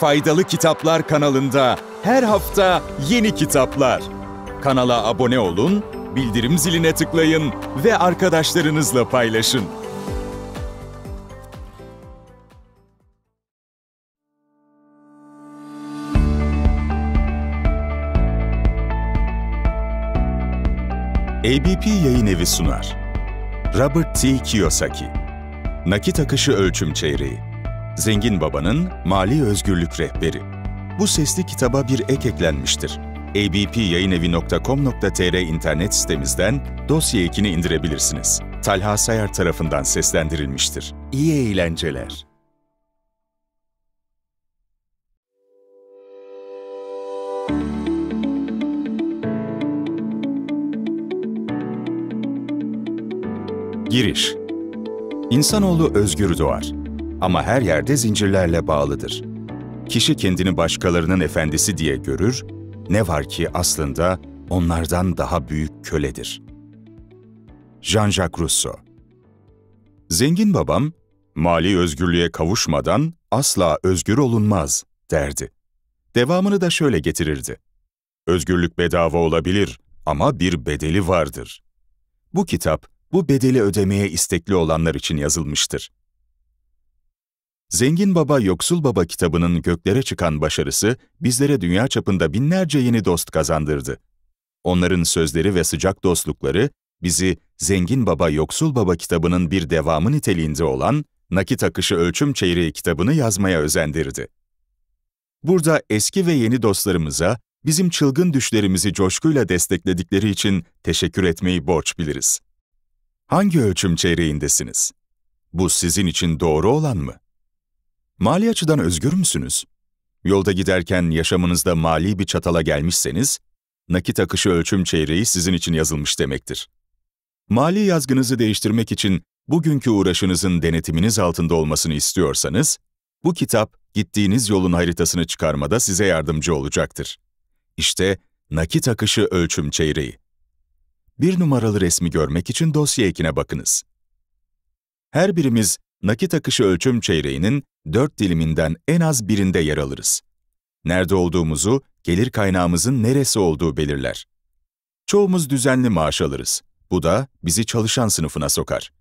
Faydalı Kitaplar kanalında her hafta yeni kitaplar. Kanala abone olun, bildirim ziline tıklayın ve arkadaşlarınızla paylaşın. ABP Yayın Evi sunar. Robert T. Kiyosaki Nakit Akışı Ölçüm Çeyreği Zengin Baba'nın Mali Özgürlük Rehberi. Bu sesli kitaba bir ek eklenmiştir. abpyayınevi.com.tr internet sitemizden dosya ekini indirebilirsiniz. Talha Sayar tarafından seslendirilmiştir. İyi eğlenceler. Giriş İnsanoğlu özgür doğar ama her yerde zincirlerle bağlıdır. Kişi kendini başkalarının efendisi diye görür, ne var ki aslında onlardan daha büyük köledir. Jean-Jacques Rousseau Zengin babam, mali özgürlüğe kavuşmadan asla özgür olunmaz derdi. Devamını da şöyle getirirdi. Özgürlük bedava olabilir ama bir bedeli vardır. Bu kitap, bu bedeli ödemeye istekli olanlar için yazılmıştır. Zengin Baba Yoksul Baba kitabının göklere çıkan başarısı bizlere dünya çapında binlerce yeni dost kazandırdı. Onların sözleri ve sıcak dostlukları bizi Zengin Baba Yoksul Baba kitabının bir devamı niteliğinde olan Nakit Akışı Ölçüm Çeyreği kitabını yazmaya özendirdi. Burada eski ve yeni dostlarımıza bizim çılgın düşlerimizi coşkuyla destekledikleri için teşekkür etmeyi borç biliriz. Hangi ölçüm çeyreğindesiniz? Bu sizin için doğru olan mı? Mali açıdan özgür müsünüz? Yolda giderken yaşamınızda mali bir çatala gelmişseniz, nakit akışı ölçüm çeyreği sizin için yazılmış demektir. Mali yazgınızı değiştirmek için bugünkü uğraşınızın denetiminiz altında olmasını istiyorsanız, bu kitap gittiğiniz yolun haritasını çıkarmada size yardımcı olacaktır. İşte nakit akışı ölçüm çeyreği. Bir numaralı resmi görmek için dosya ekine bakınız. Her birimiz nakit akışı ölçüm çeyreğinin dört diliminden en az birinde yer alırız. Nerede olduğumuzu, gelir kaynağımızın neresi olduğu belirler. Çoğumuz düzenli maaş alırız. Bu da bizi çalışan sınıfına sokar.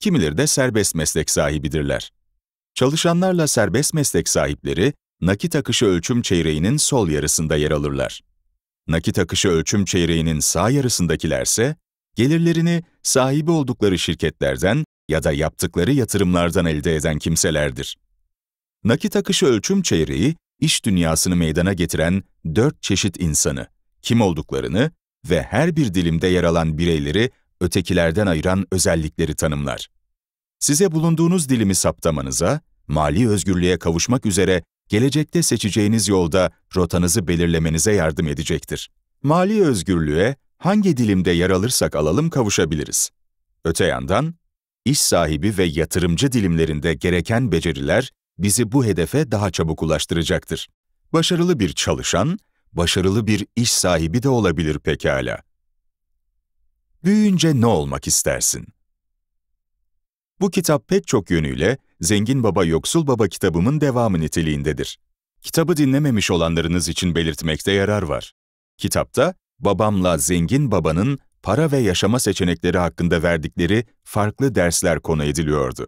Kimileri de serbest meslek sahibidirler. Çalışanlarla serbest meslek sahipleri, nakit akışı ölçüm çeyreğinin sol yarısında yer alırlar. Nakit akışı ölçüm çeyreğinin sağ yarısındakilerse, gelirlerini sahibi oldukları şirketlerden ya da yaptıkları yatırımlardan elde eden kimselerdir. Nakit akışı ölçüm çeyreği, iş dünyasını meydana getiren dört çeşit insanı, kim olduklarını ve her bir dilimde yer alan bireyleri ötekilerden ayıran özellikleri tanımlar. Size bulunduğunuz dilimi saptamanıza, mali özgürlüğe kavuşmak üzere gelecekte seçeceğiniz yolda rotanızı belirlemenize yardım edecektir. Mali özgürlüğe hangi dilimde yer alırsak alalım kavuşabiliriz. Öte yandan, iş sahibi ve yatırımcı dilimlerinde gereken beceriler bizi bu hedefe daha çabuk ulaştıracaktır. Başarılı bir çalışan, başarılı bir iş sahibi de olabilir pekala. Büyüyünce ne olmak istersin? Bu kitap pek çok yönüyle Zengin Baba Yoksul Baba kitabımın devamı niteliğindedir. Kitabı dinlememiş olanlarınız için belirtmekte yarar var. Kitapta babamla zengin babanın para ve yaşama seçenekleri hakkında verdikleri farklı dersler konu ediliyordu.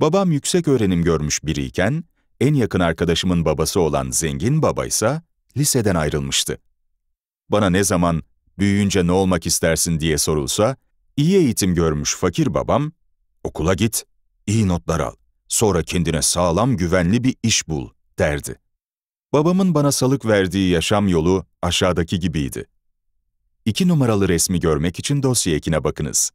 Babam yüksek öğrenim görmüş biriyken, en yakın arkadaşımın babası olan zengin baba ise liseden ayrılmıştı. Bana ne zaman büyüyünce ne olmak istersin diye sorulsa, iyi eğitim görmüş fakir babam, okula git, iyi notlar al, sonra kendine sağlam güvenli bir iş bul derdi. Babamın bana salık verdiği yaşam yolu aşağıdaki gibiydi. İki numaralı resmi görmek için dosya ekine bakınız.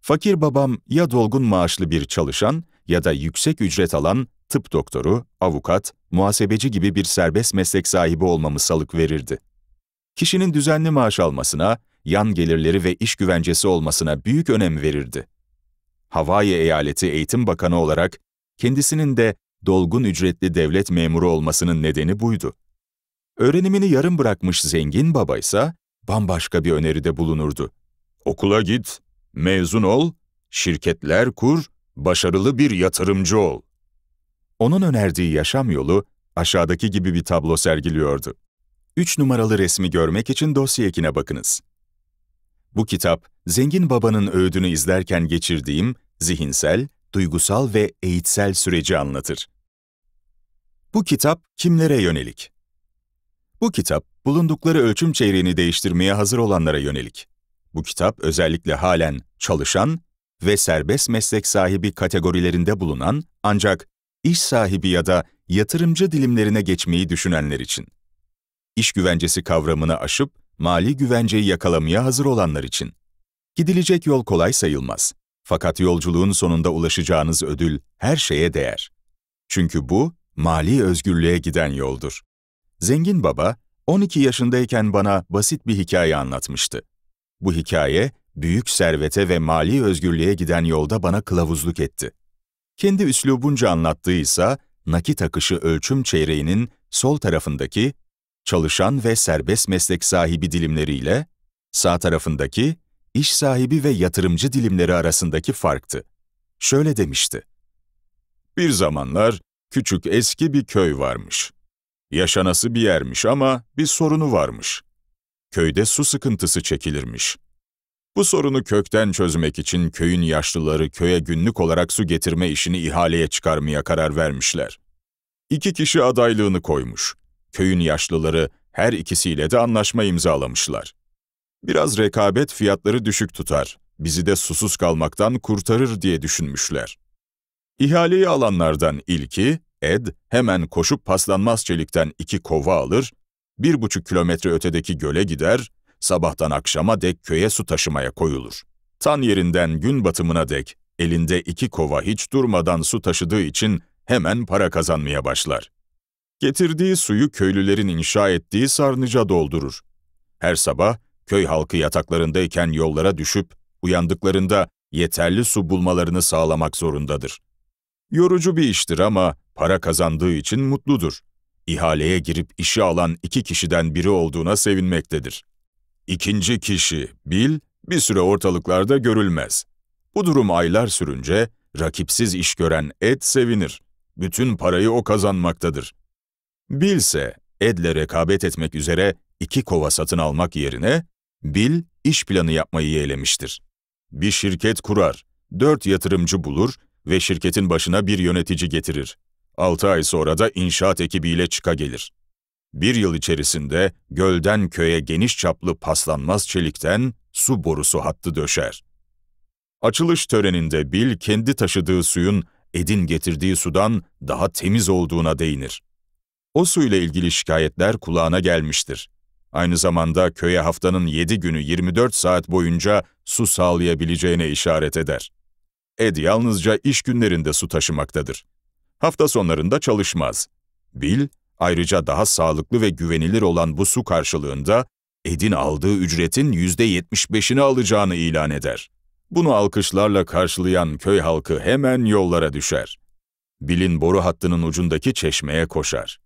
Fakir babam ya dolgun maaşlı bir çalışan ya da yüksek ücret alan tıp doktoru, avukat, muhasebeci gibi bir serbest meslek sahibi olmamı salık verirdi. Kişinin düzenli maaş almasına, yan gelirleri ve iş güvencesi olmasına büyük önem verirdi. Hawaii Eyaleti Eğitim Bakanı olarak kendisinin de dolgun ücretli devlet memuru olmasının nedeni buydu. Öğrenimini yarım bırakmış zengin baba ise bambaşka bir öneride bulunurdu. Okula git, mezun ol, şirketler kur, Başarılı bir yatırımcı ol. Onun önerdiği yaşam yolu aşağıdaki gibi bir tablo sergiliyordu. 3 numaralı resmi görmek için dosya ekine bakınız. Bu kitap, zengin babanın öğüdünü izlerken geçirdiğim zihinsel, duygusal ve eğitsel süreci anlatır. Bu kitap kimlere yönelik? Bu kitap, bulundukları ölçüm çeyreğini değiştirmeye hazır olanlara yönelik. Bu kitap özellikle halen çalışan ve serbest meslek sahibi kategorilerinde bulunan ancak iş sahibi ya da yatırımcı dilimlerine geçmeyi düşünenler için. İş güvencesi kavramını aşıp mali güvenceyi yakalamaya hazır olanlar için. Gidilecek yol kolay sayılmaz. Fakat yolculuğun sonunda ulaşacağınız ödül her şeye değer. Çünkü bu mali özgürlüğe giden yoldur. Zengin baba 12 yaşındayken bana basit bir hikaye anlatmıştı. Bu hikaye büyük servete ve mali özgürlüğe giden yolda bana kılavuzluk etti. Kendi üslubunca anlattığıysa nakit akışı ölçüm çeyreğinin sol tarafındaki çalışan ve serbest meslek sahibi dilimleriyle sağ tarafındaki iş sahibi ve yatırımcı dilimleri arasındaki farktı. Şöyle demişti. Bir zamanlar küçük eski bir köy varmış. Yaşanası bir yermiş ama bir sorunu varmış. Köyde su sıkıntısı çekilirmiş. Bu sorunu kökten çözmek için köyün yaşlıları köye günlük olarak su getirme işini ihaleye çıkarmaya karar vermişler. İki kişi adaylığını koymuş. Köyün yaşlıları her ikisiyle de anlaşma imzalamışlar. Biraz rekabet fiyatları düşük tutar, bizi de susuz kalmaktan kurtarır diye düşünmüşler. İhaleyi alanlardan ilki, Ed, hemen koşup paslanmaz çelikten iki kova alır, bir buçuk kilometre ötedeki göle gider, sabahtan akşama dek köye su taşımaya koyulur. Tan yerinden gün batımına dek elinde iki kova hiç durmadan su taşıdığı için hemen para kazanmaya başlar. Getirdiği suyu köylülerin inşa ettiği sarnıca doldurur. Her sabah köy halkı yataklarındayken yollara düşüp uyandıklarında yeterli su bulmalarını sağlamak zorundadır. Yorucu bir iştir ama para kazandığı için mutludur. İhaleye girip işi alan iki kişiden biri olduğuna sevinmektedir. İkinci kişi Bill, bir süre ortalıklarda görülmez. Bu durum aylar sürünce rakipsiz iş gören Ed sevinir. Bütün parayı o kazanmaktadır. Bill ise Ed'le rekabet etmek üzere iki kova satın almak yerine Bill iş planı yapmayı yeğlemiştir. Bir şirket kurar, dört yatırımcı bulur ve şirketin başına bir yönetici getirir. Altı ay sonra da inşaat ekibiyle çıka gelir. Bir yıl içerisinde gölden köye geniş çaplı paslanmaz çelikten su borusu hattı döşer. Açılış töreninde Bill kendi taşıdığı suyun Ed'in getirdiği sudan daha temiz olduğuna değinir. O suyla ilgili şikayetler kulağına gelmiştir. Aynı zamanda köye haftanın 7 günü 24 saat boyunca su sağlayabileceğine işaret eder. Ed yalnızca iş günlerinde su taşımaktadır. Hafta sonlarında çalışmaz. Bill, Ayrıca daha sağlıklı ve güvenilir olan bu su karşılığında Ed'in aldığı ücretin %75'ini alacağını ilan eder. Bunu alkışlarla karşılayan köy halkı hemen yollara düşer. Bilin boru hattının ucundaki çeşmeye koşar.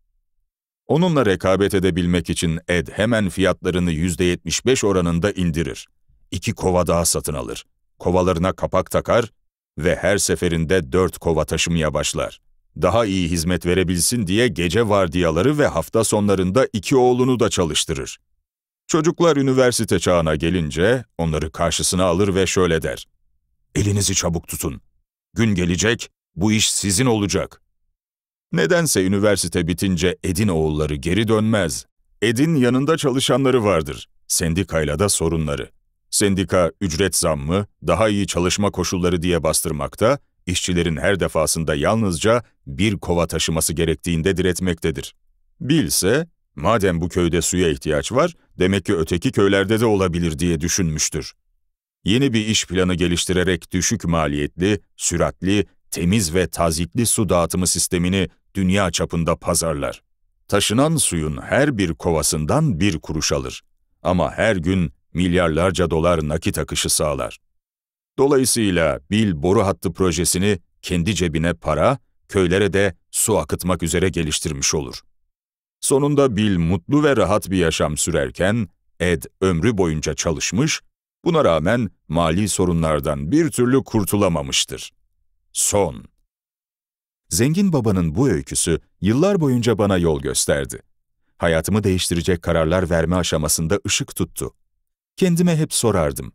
Onunla rekabet edebilmek için Ed hemen fiyatlarını %75 oranında indirir. İki kova daha satın alır. Kovalarına kapak takar ve her seferinde dört kova taşımaya başlar. Daha iyi hizmet verebilsin diye gece vardiyaları ve hafta sonlarında iki oğlunu da çalıştırır. Çocuklar üniversite çağına gelince onları karşısına alır ve şöyle der. Elinizi çabuk tutun. Gün gelecek, bu iş sizin olacak. Nedense üniversite bitince Edin oğulları geri dönmez. Edin yanında çalışanları vardır. Sendikayla da sorunları. Sendika ücret zammı, daha iyi çalışma koşulları diye bastırmakta, işçilerin her defasında yalnızca bir kova taşıması gerektiğinde diretmektedir. Bilse, madem bu köyde suya ihtiyaç var, demek ki öteki köylerde de olabilir diye düşünmüştür. Yeni bir iş planı geliştirerek düşük maliyetli, süratli, temiz ve tazikli su dağıtımı sistemini dünya çapında pazarlar. Taşınan suyun her bir kovasından bir kuruş alır. Ama her gün milyarlarca dolar nakit akışı sağlar. Dolayısıyla Bil boru hattı projesini kendi cebine para, köylere de su akıtmak üzere geliştirmiş olur. Sonunda Bil mutlu ve rahat bir yaşam sürerken Ed ömrü boyunca çalışmış, buna rağmen mali sorunlardan bir türlü kurtulamamıştır. Son Zengin babanın bu öyküsü yıllar boyunca bana yol gösterdi. Hayatımı değiştirecek kararlar verme aşamasında ışık tuttu. Kendime hep sorardım.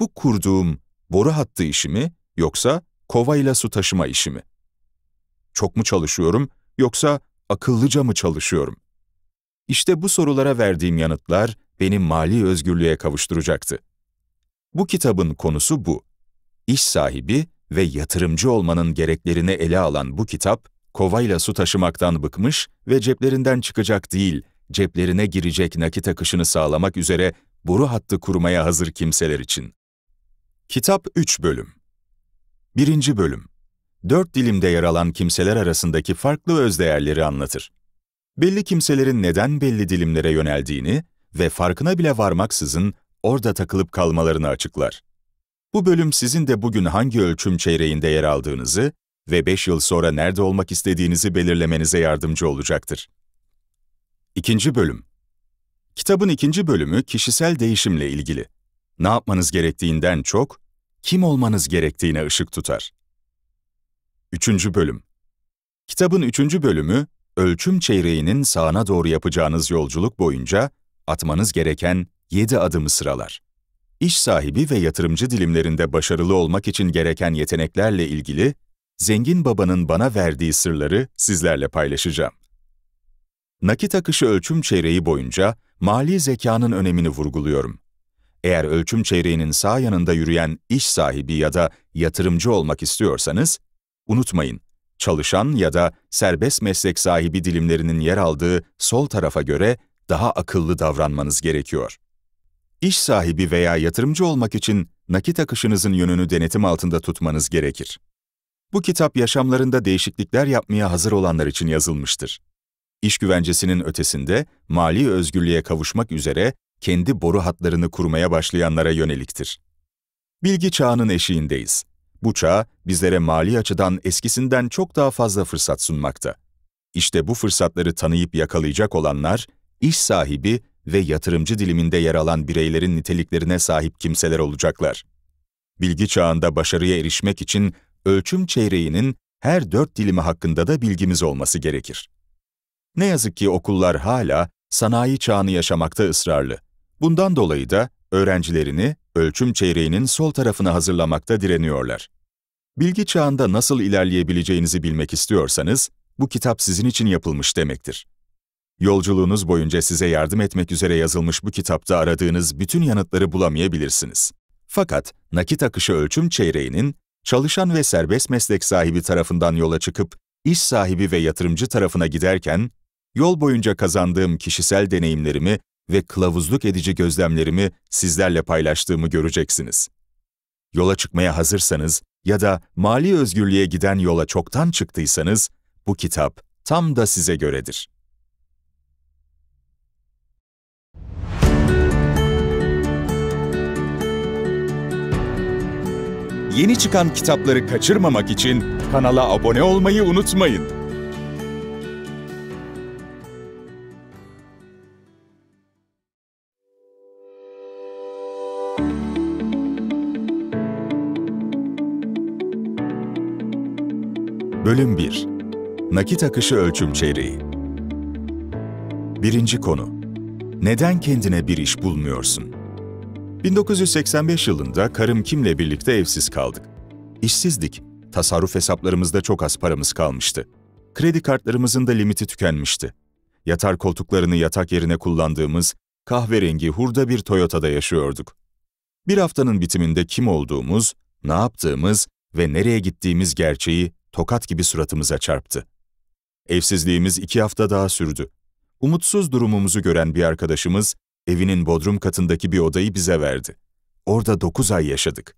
Bu kurduğum boru hattı işi mi yoksa kovayla su taşıma işi mi? Çok mu çalışıyorum yoksa akıllıca mı çalışıyorum? İşte bu sorulara verdiğim yanıtlar beni mali özgürlüğe kavuşturacaktı. Bu kitabın konusu bu. İş sahibi ve yatırımcı olmanın gereklerini ele alan bu kitap, kovayla su taşımaktan bıkmış ve ceplerinden çıkacak değil, ceplerine girecek nakit akışını sağlamak üzere boru hattı kurmaya hazır kimseler için. Kitap 3 bölüm. 1. bölüm. Dört dilimde yer alan kimseler arasındaki farklı özdeğerleri anlatır. Belli kimselerin neden belli dilimlere yöneldiğini ve farkına bile varmaksızın orada takılıp kalmalarını açıklar. Bu bölüm sizin de bugün hangi ölçüm çeyreğinde yer aldığınızı ve 5 yıl sonra nerede olmak istediğinizi belirlemenize yardımcı olacaktır. 2. bölüm. Kitabın ikinci bölümü kişisel değişimle ilgili ne yapmanız gerektiğinden çok, kim olmanız gerektiğine ışık tutar. Üçüncü Bölüm Kitabın üçüncü bölümü, ölçüm çeyreğinin sağına doğru yapacağınız yolculuk boyunca atmanız gereken 7 adımı sıralar. İş sahibi ve yatırımcı dilimlerinde başarılı olmak için gereken yeteneklerle ilgili zengin babanın bana verdiği sırları sizlerle paylaşacağım. Nakit akışı ölçüm çeyreği boyunca mali zekanın önemini vurguluyorum. Eğer ölçüm çeyreğinin sağ yanında yürüyen iş sahibi ya da yatırımcı olmak istiyorsanız, unutmayın, çalışan ya da serbest meslek sahibi dilimlerinin yer aldığı sol tarafa göre daha akıllı davranmanız gerekiyor. İş sahibi veya yatırımcı olmak için nakit akışınızın yönünü denetim altında tutmanız gerekir. Bu kitap yaşamlarında değişiklikler yapmaya hazır olanlar için yazılmıştır. İş güvencesinin ötesinde mali özgürlüğe kavuşmak üzere kendi boru hatlarını kurmaya başlayanlara yöneliktir. Bilgi çağının eşiğindeyiz. Bu çağ bizlere mali açıdan eskisinden çok daha fazla fırsat sunmakta. İşte bu fırsatları tanıyıp yakalayacak olanlar, iş sahibi ve yatırımcı diliminde yer alan bireylerin niteliklerine sahip kimseler olacaklar. Bilgi çağında başarıya erişmek için ölçüm çeyreğinin her dört dilimi hakkında da bilgimiz olması gerekir. Ne yazık ki okullar hala sanayi çağını yaşamakta ısrarlı. Bundan dolayı da öğrencilerini ölçüm çeyreğinin sol tarafına hazırlamakta direniyorlar. Bilgi çağında nasıl ilerleyebileceğinizi bilmek istiyorsanız, bu kitap sizin için yapılmış demektir. Yolculuğunuz boyunca size yardım etmek üzere yazılmış bu kitapta aradığınız bütün yanıtları bulamayabilirsiniz. Fakat nakit akışı ölçüm çeyreğinin, çalışan ve serbest meslek sahibi tarafından yola çıkıp, iş sahibi ve yatırımcı tarafına giderken, yol boyunca kazandığım kişisel deneyimlerimi ve kılavuzluk edici gözlemlerimi sizlerle paylaştığımı göreceksiniz. Yola çıkmaya hazırsanız ya da mali özgürlüğe giden yola çoktan çıktıysanız bu kitap tam da size göredir. Yeni çıkan kitapları kaçırmamak için kanala abone olmayı unutmayın. Bölüm 1 Nakit akışı ölçüm çeyreği Birinci konu Neden kendine bir iş bulmuyorsun? 1985 yılında karım Kim'le birlikte evsiz kaldık. İşsizdik, tasarruf hesaplarımızda çok az paramız kalmıştı. Kredi kartlarımızın da limiti tükenmişti. Yatar koltuklarını yatak yerine kullandığımız kahverengi hurda bir Toyota'da yaşıyorduk. Bir haftanın bitiminde kim olduğumuz, ne yaptığımız ve nereye gittiğimiz gerçeği tokat gibi suratımıza çarptı. Evsizliğimiz iki hafta daha sürdü. Umutsuz durumumuzu gören bir arkadaşımız, evinin bodrum katındaki bir odayı bize verdi. Orada dokuz ay yaşadık.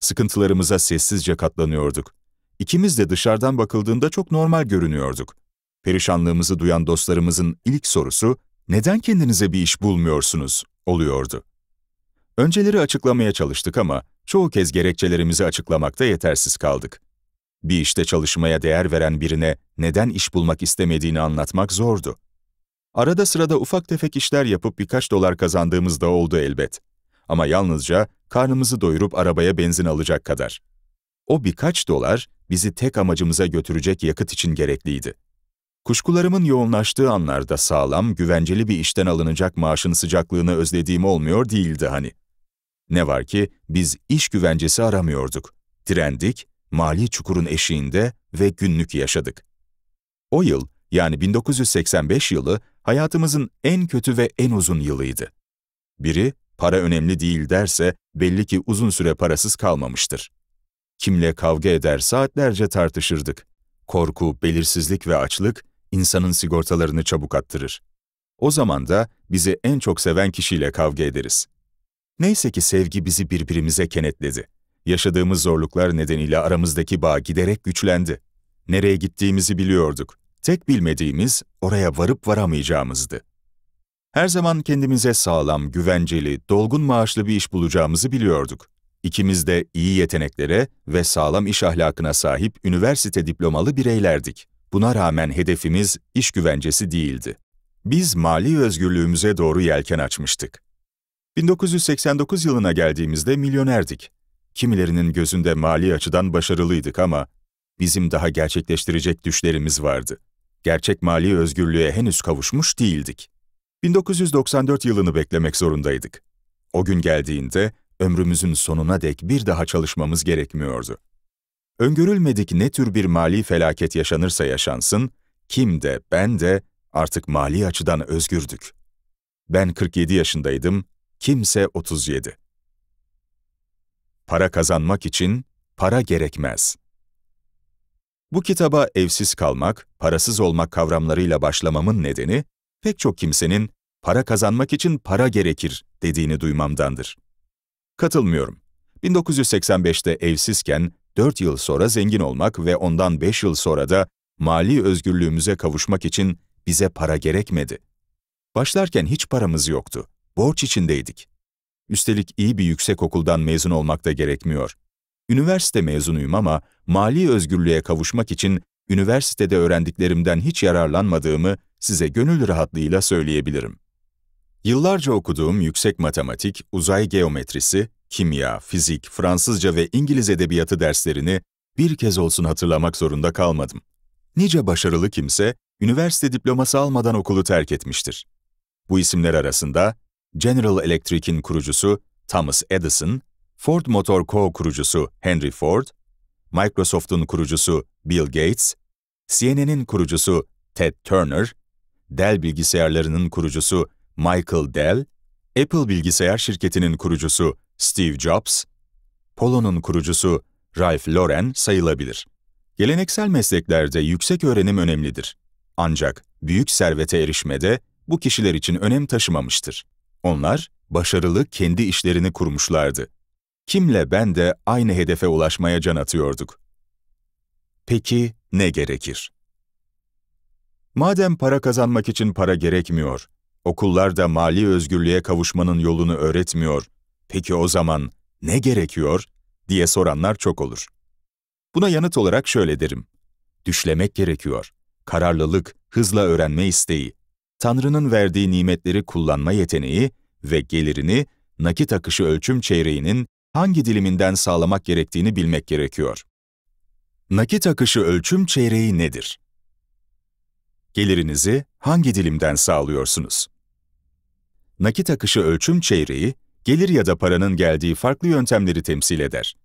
Sıkıntılarımıza sessizce katlanıyorduk. İkimiz de dışarıdan bakıldığında çok normal görünüyorduk. Perişanlığımızı duyan dostlarımızın ilk sorusu, neden kendinize bir iş bulmuyorsunuz oluyordu. Önceleri açıklamaya çalıştık ama çoğu kez gerekçelerimizi açıklamakta yetersiz kaldık. Bir işte çalışmaya değer veren birine neden iş bulmak istemediğini anlatmak zordu. Arada sırada ufak tefek işler yapıp birkaç dolar kazandığımız da oldu elbet. Ama yalnızca karnımızı doyurup arabaya benzin alacak kadar. O birkaç dolar bizi tek amacımıza götürecek yakıt için gerekliydi. Kuşkularımın yoğunlaştığı anlarda sağlam, güvenceli bir işten alınacak maaşın sıcaklığını özlediğim olmuyor değildi hani. Ne var ki biz iş güvencesi aramıyorduk. Direndik mali çukurun eşiğinde ve günlük yaşadık. O yıl, yani 1985 yılı, hayatımızın en kötü ve en uzun yılıydı. Biri, para önemli değil derse, belli ki uzun süre parasız kalmamıştır. Kimle kavga eder saatlerce tartışırdık. Korku, belirsizlik ve açlık, insanın sigortalarını çabuk attırır. O zaman da bizi en çok seven kişiyle kavga ederiz. Neyse ki sevgi bizi birbirimize kenetledi. Yaşadığımız zorluklar nedeniyle aramızdaki bağ giderek güçlendi. Nereye gittiğimizi biliyorduk. Tek bilmediğimiz oraya varıp varamayacağımızdı. Her zaman kendimize sağlam, güvenceli, dolgun maaşlı bir iş bulacağımızı biliyorduk. İkimiz de iyi yeteneklere ve sağlam iş ahlakına sahip üniversite diplomalı bireylerdik. Buna rağmen hedefimiz iş güvencesi değildi. Biz mali özgürlüğümüze doğru yelken açmıştık. 1989 yılına geldiğimizde milyonerdik kimilerinin gözünde mali açıdan başarılıydık ama bizim daha gerçekleştirecek düşlerimiz vardı. Gerçek mali özgürlüğe henüz kavuşmuş değildik. 1994 yılını beklemek zorundaydık. O gün geldiğinde ömrümüzün sonuna dek bir daha çalışmamız gerekmiyordu. Öngörülmedik ne tür bir mali felaket yaşanırsa yaşansın, kim de ben de artık mali açıdan özgürdük. Ben 47 yaşındaydım, kimse 37. Para kazanmak için para gerekmez. Bu kitaba evsiz kalmak, parasız olmak kavramlarıyla başlamamın nedeni, pek çok kimsenin para kazanmak için para gerekir dediğini duymamdandır. Katılmıyorum. 1985'te evsizken 4 yıl sonra zengin olmak ve ondan 5 yıl sonra da mali özgürlüğümüze kavuşmak için bize para gerekmedi. Başlarken hiç paramız yoktu. Borç içindeydik. Üstelik iyi bir yüksekokuldan mezun olmak da gerekmiyor. Üniversite mezunuyum ama mali özgürlüğe kavuşmak için üniversitede öğrendiklerimden hiç yararlanmadığımı size gönül rahatlığıyla söyleyebilirim. Yıllarca okuduğum yüksek matematik, uzay geometrisi, kimya, fizik, Fransızca ve İngiliz edebiyatı derslerini bir kez olsun hatırlamak zorunda kalmadım. Nice başarılı kimse üniversite diploması almadan okulu terk etmiştir. Bu isimler arasında General Electric'in kurucusu Thomas Edison, Ford Motor Co. kurucusu Henry Ford, Microsoft'un kurucusu Bill Gates, CNN'in kurucusu Ted Turner, Dell bilgisayarlarının kurucusu Michael Dell, Apple bilgisayar şirketinin kurucusu Steve Jobs, Polo'nun kurucusu Ralph Lauren sayılabilir. Geleneksel mesleklerde yüksek öğrenim önemlidir. Ancak büyük servete erişmede bu kişiler için önem taşımamıştır. Onlar, başarılı kendi işlerini kurmuşlardı. Kimle ben de aynı hedefe ulaşmaya can atıyorduk. Peki ne gerekir? Madem para kazanmak için para gerekmiyor, okullarda mali özgürlüğe kavuşmanın yolunu öğretmiyor, peki o zaman ne gerekiyor diye soranlar çok olur. Buna yanıt olarak şöyle derim. Düşlemek gerekiyor. Kararlılık, hızla öğrenme isteği, Tanrı'nın verdiği nimetleri kullanma yeteneği ve gelirini nakit akışı ölçüm çeyreğinin hangi diliminden sağlamak gerektiğini bilmek gerekiyor. Nakit akışı ölçüm çeyreği nedir? Gelirinizi hangi dilimden sağlıyorsunuz? Nakit akışı ölçüm çeyreği, gelir ya da paranın geldiği farklı yöntemleri temsil eder.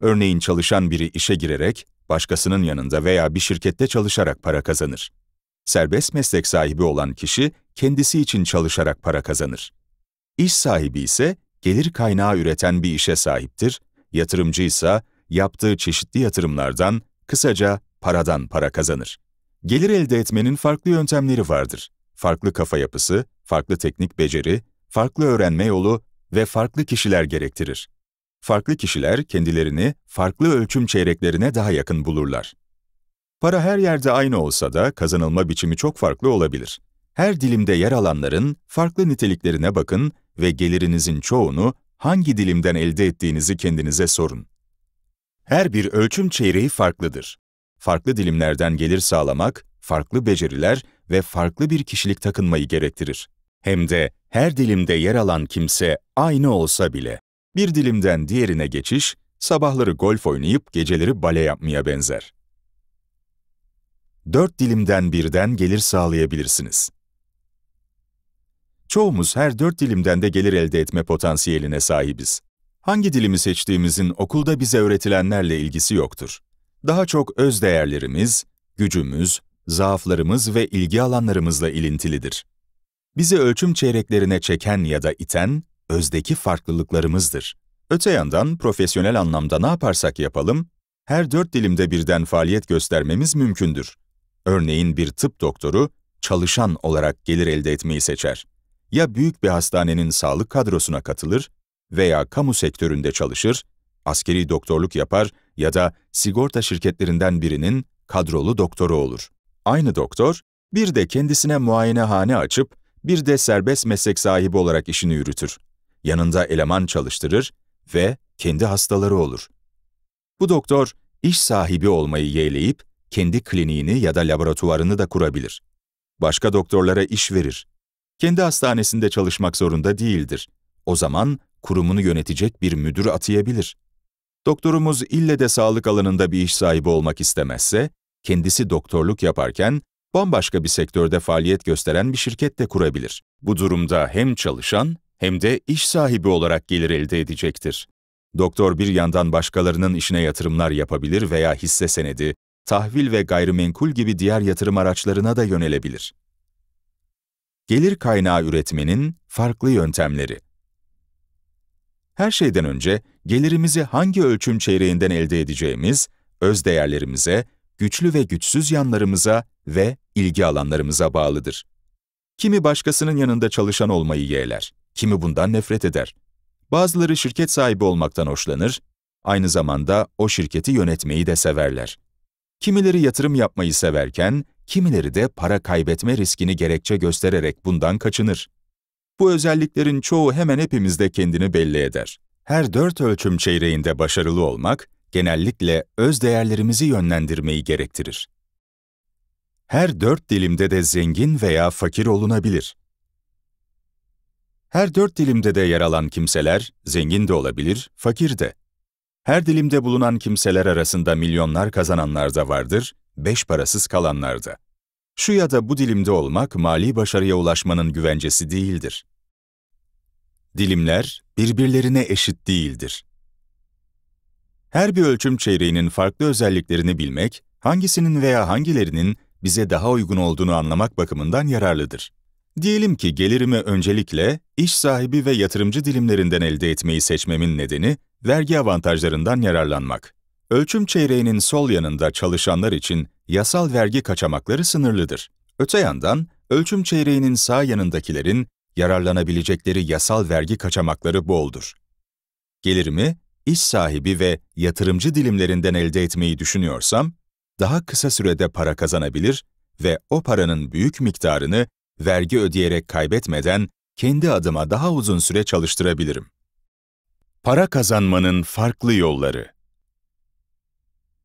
Örneğin çalışan biri işe girerek, başkasının yanında veya bir şirkette çalışarak para kazanır. Serbest meslek sahibi olan kişi kendisi için çalışarak para kazanır. İş sahibi ise gelir kaynağı üreten bir işe sahiptir, yatırımcı ise yaptığı çeşitli yatırımlardan, kısaca paradan para kazanır. Gelir elde etmenin farklı yöntemleri vardır. Farklı kafa yapısı, farklı teknik beceri, farklı öğrenme yolu ve farklı kişiler gerektirir. Farklı kişiler kendilerini farklı ölçüm çeyreklerine daha yakın bulurlar. Para her yerde aynı olsa da kazanılma biçimi çok farklı olabilir. Her dilimde yer alanların farklı niteliklerine bakın ve gelirinizin çoğunu hangi dilimden elde ettiğinizi kendinize sorun. Her bir ölçüm çeyreği farklıdır. Farklı dilimlerden gelir sağlamak, farklı beceriler ve farklı bir kişilik takınmayı gerektirir. Hem de her dilimde yer alan kimse aynı olsa bile. Bir dilimden diğerine geçiş, sabahları golf oynayıp geceleri bale yapmaya benzer dört dilimden birden gelir sağlayabilirsiniz. Çoğumuz her dört dilimden de gelir elde etme potansiyeline sahibiz. Hangi dilimi seçtiğimizin okulda bize öğretilenlerle ilgisi yoktur. Daha çok öz değerlerimiz, gücümüz, zaaflarımız ve ilgi alanlarımızla ilintilidir. Bizi ölçüm çeyreklerine çeken ya da iten, özdeki farklılıklarımızdır. Öte yandan profesyonel anlamda ne yaparsak yapalım, her dört dilimde birden faaliyet göstermemiz mümkündür. Örneğin bir tıp doktoru çalışan olarak gelir elde etmeyi seçer. Ya büyük bir hastanenin sağlık kadrosuna katılır veya kamu sektöründe çalışır, askeri doktorluk yapar ya da sigorta şirketlerinden birinin kadrolu doktoru olur. Aynı doktor, bir de kendisine muayenehane açıp, bir de serbest meslek sahibi olarak işini yürütür. Yanında eleman çalıştırır ve kendi hastaları olur. Bu doktor, iş sahibi olmayı yeğleyip, kendi kliniğini ya da laboratuvarını da kurabilir. Başka doktorlara iş verir. Kendi hastanesinde çalışmak zorunda değildir. O zaman kurumunu yönetecek bir müdür atayabilir. Doktorumuz ille de sağlık alanında bir iş sahibi olmak istemezse, kendisi doktorluk yaparken bambaşka bir sektörde faaliyet gösteren bir şirket de kurabilir. Bu durumda hem çalışan hem de iş sahibi olarak gelir elde edecektir. Doktor bir yandan başkalarının işine yatırımlar yapabilir veya hisse senedi, tahvil ve gayrimenkul gibi diğer yatırım araçlarına da yönelebilir. Gelir kaynağı üretmenin farklı yöntemleri. Her şeyden önce gelirimizi hangi ölçüm çeyreğinden elde edeceğimiz, öz değerlerimize, güçlü ve güçsüz yanlarımıza ve ilgi alanlarımıza bağlıdır. Kimi başkasının yanında çalışan olmayı yeğler, kimi bundan nefret eder. Bazıları şirket sahibi olmaktan hoşlanır, aynı zamanda o şirketi yönetmeyi de severler. Kimileri yatırım yapmayı severken, kimileri de para kaybetme riskini gerekçe göstererek bundan kaçınır. Bu özelliklerin çoğu hemen hepimizde kendini belli eder. Her dört ölçüm çeyreğinde başarılı olmak, genellikle öz değerlerimizi yönlendirmeyi gerektirir. Her dört dilimde de zengin veya fakir olunabilir. Her dört dilimde de yer alan kimseler zengin de olabilir, fakir de. Her dilimde bulunan kimseler arasında milyonlar kazananlar da vardır, beş parasız kalanlar da. Şu ya da bu dilimde olmak mali başarıya ulaşmanın güvencesi değildir. Dilimler birbirlerine eşit değildir. Her bir ölçüm çeyreğinin farklı özelliklerini bilmek, hangisinin veya hangilerinin bize daha uygun olduğunu anlamak bakımından yararlıdır. Diyelim ki gelirimi öncelikle iş sahibi ve yatırımcı dilimlerinden elde etmeyi seçmemin nedeni vergi avantajlarından yararlanmak. Ölçüm çeyreğinin sol yanında çalışanlar için yasal vergi kaçamakları sınırlıdır. Öte yandan ölçüm çeyreğinin sağ yanındakilerin yararlanabilecekleri yasal vergi kaçamakları boldur. Gelirimi iş sahibi ve yatırımcı dilimlerinden elde etmeyi düşünüyorsam, daha kısa sürede para kazanabilir ve o paranın büyük miktarını vergi ödeyerek kaybetmeden kendi adıma daha uzun süre çalıştırabilirim. Para kazanmanın farklı yolları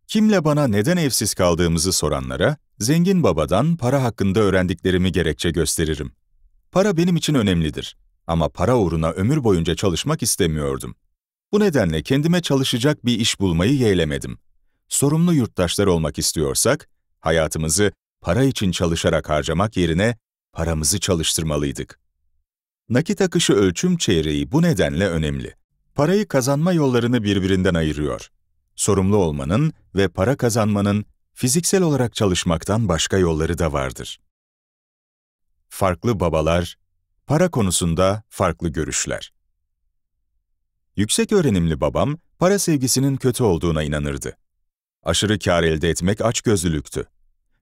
Kimle bana neden evsiz kaldığımızı soranlara, zengin babadan para hakkında öğrendiklerimi gerekçe gösteririm. Para benim için önemlidir ama para uğruna ömür boyunca çalışmak istemiyordum. Bu nedenle kendime çalışacak bir iş bulmayı yeğlemedim. Sorumlu yurttaşlar olmak istiyorsak, hayatımızı para için çalışarak harcamak yerine paramızı çalıştırmalıydık. Nakit akışı ölçüm çeyreği bu nedenle önemli. Parayı kazanma yollarını birbirinden ayırıyor. Sorumlu olmanın ve para kazanmanın fiziksel olarak çalışmaktan başka yolları da vardır. Farklı babalar, para konusunda farklı görüşler. Yüksek öğrenimli babam, para sevgisinin kötü olduğuna inanırdı. Aşırı kar elde etmek açgözlülüktü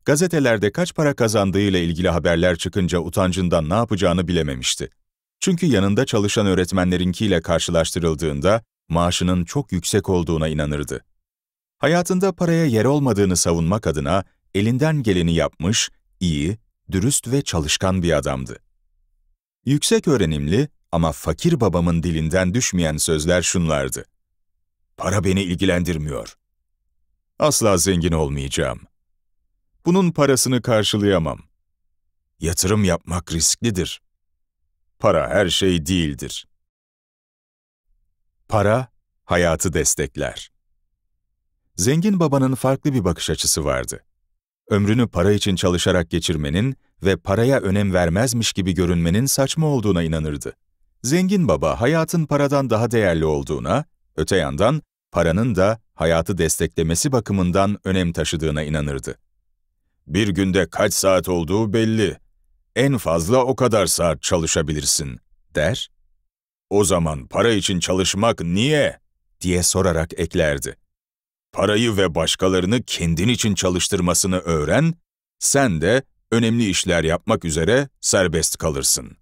gazetelerde kaç para kazandığıyla ilgili haberler çıkınca utancından ne yapacağını bilememişti. Çünkü yanında çalışan öğretmenlerinkiyle karşılaştırıldığında maaşının çok yüksek olduğuna inanırdı. Hayatında paraya yer olmadığını savunmak adına elinden geleni yapmış, iyi, dürüst ve çalışkan bir adamdı. Yüksek öğrenimli ama fakir babamın dilinden düşmeyen sözler şunlardı. Para beni ilgilendirmiyor. Asla zengin olmayacağım. Bunun parasını karşılayamam. Yatırım yapmak risklidir. Para her şey değildir. Para, hayatı destekler. Zengin babanın farklı bir bakış açısı vardı. Ömrünü para için çalışarak geçirmenin ve paraya önem vermezmiş gibi görünmenin saçma olduğuna inanırdı. Zengin baba hayatın paradan daha değerli olduğuna, öte yandan paranın da hayatı desteklemesi bakımından önem taşıdığına inanırdı. Bir günde kaç saat olduğu belli. En fazla o kadar saat çalışabilirsin, der. O zaman para için çalışmak niye? diye sorarak eklerdi. Parayı ve başkalarını kendin için çalıştırmasını öğren, sen de önemli işler yapmak üzere serbest kalırsın.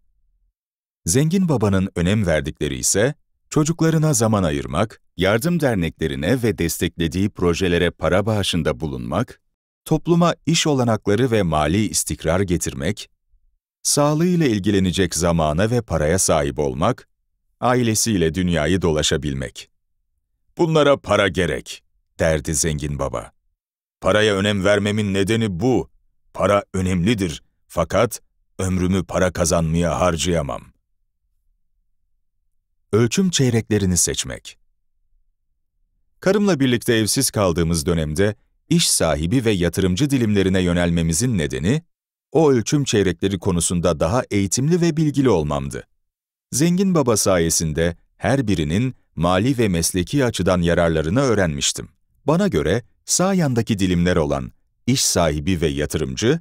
Zengin babanın önem verdikleri ise, çocuklarına zaman ayırmak, yardım derneklerine ve desteklediği projelere para bağışında bulunmak, topluma iş olanakları ve mali istikrar getirmek, sağlığıyla ilgilenecek zamana ve paraya sahip olmak, ailesiyle dünyayı dolaşabilmek. Bunlara para gerek, derdi zengin baba. Paraya önem vermemin nedeni bu. Para önemlidir fakat ömrümü para kazanmaya harcayamam. Ölçüm çeyreklerini seçmek Karımla birlikte evsiz kaldığımız dönemde iş sahibi ve yatırımcı dilimlerine yönelmemizin nedeni, o ölçüm çeyrekleri konusunda daha eğitimli ve bilgili olmamdı. Zengin Baba sayesinde her birinin mali ve mesleki açıdan yararlarını öğrenmiştim. Bana göre sağ yandaki dilimler olan iş sahibi ve yatırımcı,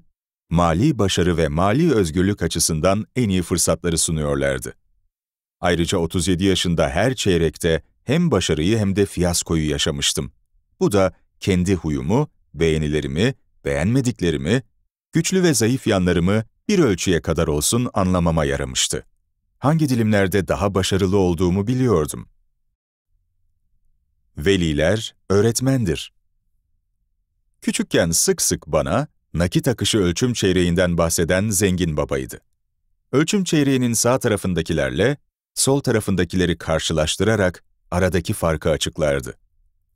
mali başarı ve mali özgürlük açısından en iyi fırsatları sunuyorlardı. Ayrıca 37 yaşında her çeyrekte hem başarıyı hem de fiyaskoyu yaşamıştım. Bu da kendi huyumu, beğenilerimi, beğenmediklerimi, güçlü ve zayıf yanlarımı bir ölçüye kadar olsun anlamama yaramıştı. Hangi dilimlerde daha başarılı olduğumu biliyordum. Veliler öğretmendir. Küçükken sık sık bana nakit akışı ölçüm çeyreğinden bahseden zengin babaydı. Ölçüm çeyreğinin sağ tarafındakilerle sol tarafındakileri karşılaştırarak aradaki farkı açıklardı.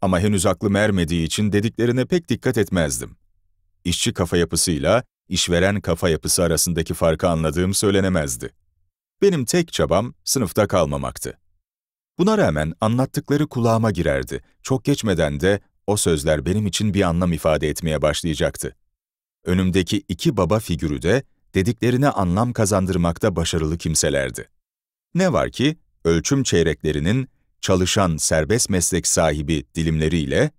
Ama henüz aklım ermediği için dediklerine pek dikkat etmezdim. İşçi kafa yapısıyla işveren kafa yapısı arasındaki farkı anladığım söylenemezdi. Benim tek çabam sınıfta kalmamaktı. Buna rağmen anlattıkları kulağıma girerdi. Çok geçmeden de o sözler benim için bir anlam ifade etmeye başlayacaktı. Önümdeki iki baba figürü de dediklerine anlam kazandırmakta başarılı kimselerdi. Ne var ki ölçüm çeyreklerinin çalışan serbest meslek sahibi dilimleriyle,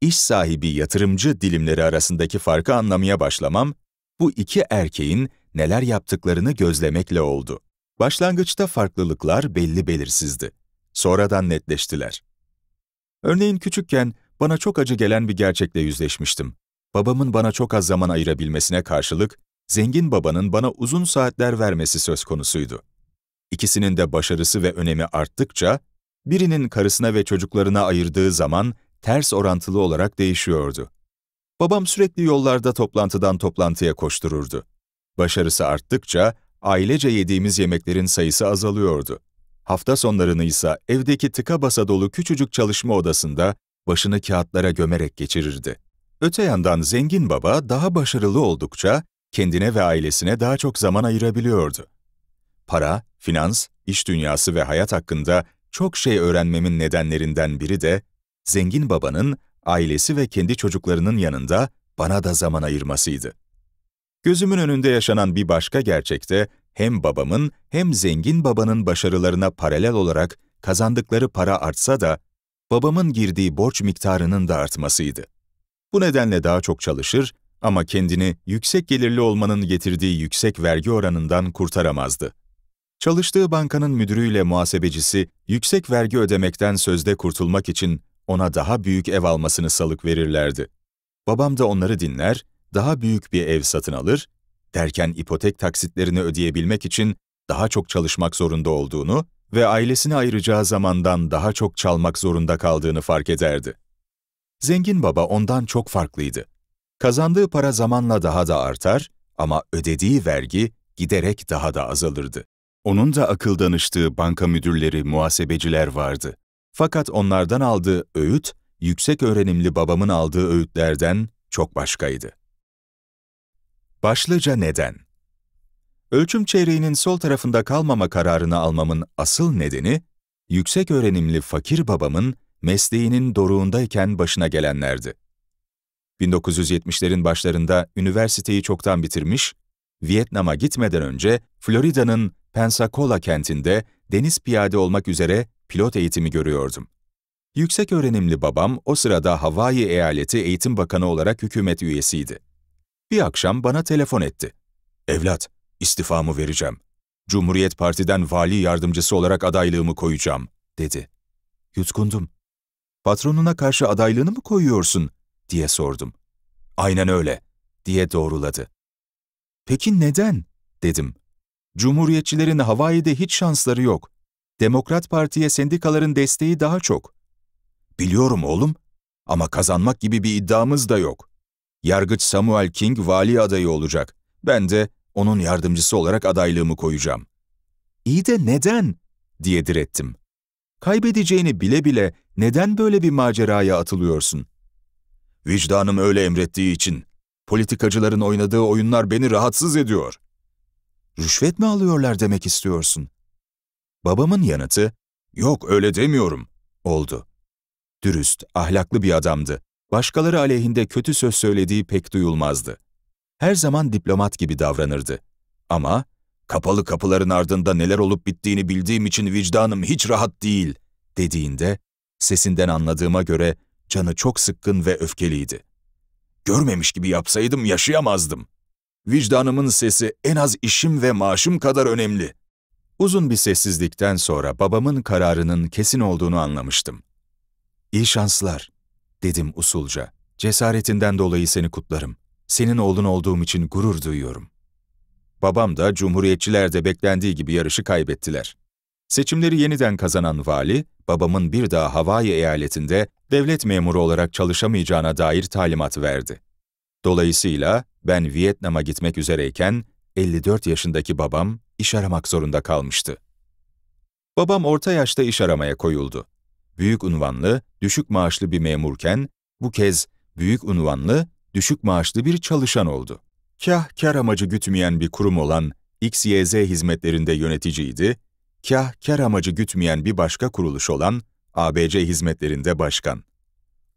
iş sahibi yatırımcı dilimleri arasındaki farkı anlamaya başlamam, bu iki erkeğin neler yaptıklarını gözlemekle oldu. Başlangıçta farklılıklar belli belirsizdi. Sonradan netleştiler. Örneğin küçükken bana çok acı gelen bir gerçekle yüzleşmiştim. Babamın bana çok az zaman ayırabilmesine karşılık, zengin babanın bana uzun saatler vermesi söz konusuydu. İkisinin de başarısı ve önemi arttıkça birinin karısına ve çocuklarına ayırdığı zaman ters orantılı olarak değişiyordu. Babam sürekli yollarda toplantıdan toplantıya koştururdu. Başarısı arttıkça ailece yediğimiz yemeklerin sayısı azalıyordu. Hafta sonlarını ise evdeki tıka basa dolu küçücük çalışma odasında başını kağıtlara gömerek geçirirdi. Öte yandan zengin baba daha başarılı oldukça kendine ve ailesine daha çok zaman ayırabiliyordu. Para, finans, iş dünyası ve hayat hakkında çok şey öğrenmemin nedenlerinden biri de zengin babanın ailesi ve kendi çocuklarının yanında bana da zaman ayırmasıydı. Gözümün önünde yaşanan bir başka gerçekte hem babamın hem zengin babanın başarılarına paralel olarak kazandıkları para artsa da babamın girdiği borç miktarının da artmasıydı. Bu nedenle daha çok çalışır ama kendini yüksek gelirli olmanın getirdiği yüksek vergi oranından kurtaramazdı. Çalıştığı bankanın müdürüyle muhasebecisi yüksek vergi ödemekten sözde kurtulmak için ona daha büyük ev almasını salık verirlerdi. Babam da onları dinler, daha büyük bir ev satın alır, derken ipotek taksitlerini ödeyebilmek için daha çok çalışmak zorunda olduğunu ve ailesini ayıracağı zamandan daha çok çalmak zorunda kaldığını fark ederdi. Zengin baba ondan çok farklıydı. Kazandığı para zamanla daha da artar ama ödediği vergi giderek daha da azalırdı. Onun da akıl danıştığı banka müdürleri, muhasebeciler vardı. Fakat onlardan aldığı öğüt, yüksek öğrenimli babamın aldığı öğütlerden çok başkaydı. Başlıca neden? Ölçüm çeyreğinin sol tarafında kalmama kararını almamın asıl nedeni, yüksek öğrenimli fakir babamın mesleğinin doruğundayken başına gelenlerdi. 1970'lerin başlarında üniversiteyi çoktan bitirmiş, Vietnam'a gitmeden önce Florida'nın Pensacola kentinde deniz piyade olmak üzere pilot eğitimi görüyordum. Yüksek öğrenimli babam o sırada Hawaii Eyaleti Eğitim Bakanı olarak hükümet üyesiydi. Bir akşam bana telefon etti. Evlat, istifamı vereceğim. Cumhuriyet Parti'den vali yardımcısı olarak adaylığımı koyacağım, dedi. Yutkundum. Patronuna karşı adaylığını mı koyuyorsun, diye sordum. Aynen öyle, diye doğruladı. Peki neden? dedim. Cumhuriyetçilerin Hawaii'de hiç şansları yok. Demokrat Parti'ye sendikaların desteği daha çok. Biliyorum oğlum ama kazanmak gibi bir iddiamız da yok. Yargıç Samuel King vali adayı olacak. Ben de onun yardımcısı olarak adaylığımı koyacağım. İyi de neden? diye direttim. Kaybedeceğini bile bile neden böyle bir maceraya atılıyorsun? Vicdanım öyle emrettiği için, Politikacıların oynadığı oyunlar beni rahatsız ediyor. Rüşvet mi alıyorlar demek istiyorsun? Babamın yanıtı, yok öyle demiyorum, oldu. Dürüst, ahlaklı bir adamdı. Başkaları aleyhinde kötü söz söylediği pek duyulmazdı. Her zaman diplomat gibi davranırdı. Ama kapalı kapıların ardında neler olup bittiğini bildiğim için vicdanım hiç rahat değil dediğinde sesinden anladığıma göre canı çok sıkkın ve öfkeliydi. Görmemiş gibi yapsaydım yaşayamazdım. Vicdanımın sesi en az işim ve maaşım kadar önemli. Uzun bir sessizlikten sonra babamın kararının kesin olduğunu anlamıştım. İyi şanslar, dedim usulca. Cesaretinden dolayı seni kutlarım. Senin oğlun olduğum için gurur duyuyorum. Babam da cumhuriyetçiler de beklendiği gibi yarışı kaybettiler. Seçimleri yeniden kazanan vali, babamın bir daha Hawaii eyaletinde devlet memuru olarak çalışamayacağına dair talimat verdi. Dolayısıyla ben Vietnam'a gitmek üzereyken 54 yaşındaki babam iş aramak zorunda kalmıştı. Babam orta yaşta iş aramaya koyuldu. Büyük unvanlı, düşük maaşlı bir memurken bu kez büyük unvanlı, düşük maaşlı bir çalışan oldu. Kah kar amacı gütmeyen bir kurum olan XYZ hizmetlerinde yöneticiydi, kah kar amacı gütmeyen bir başka kuruluş olan ABC hizmetlerinde başkan.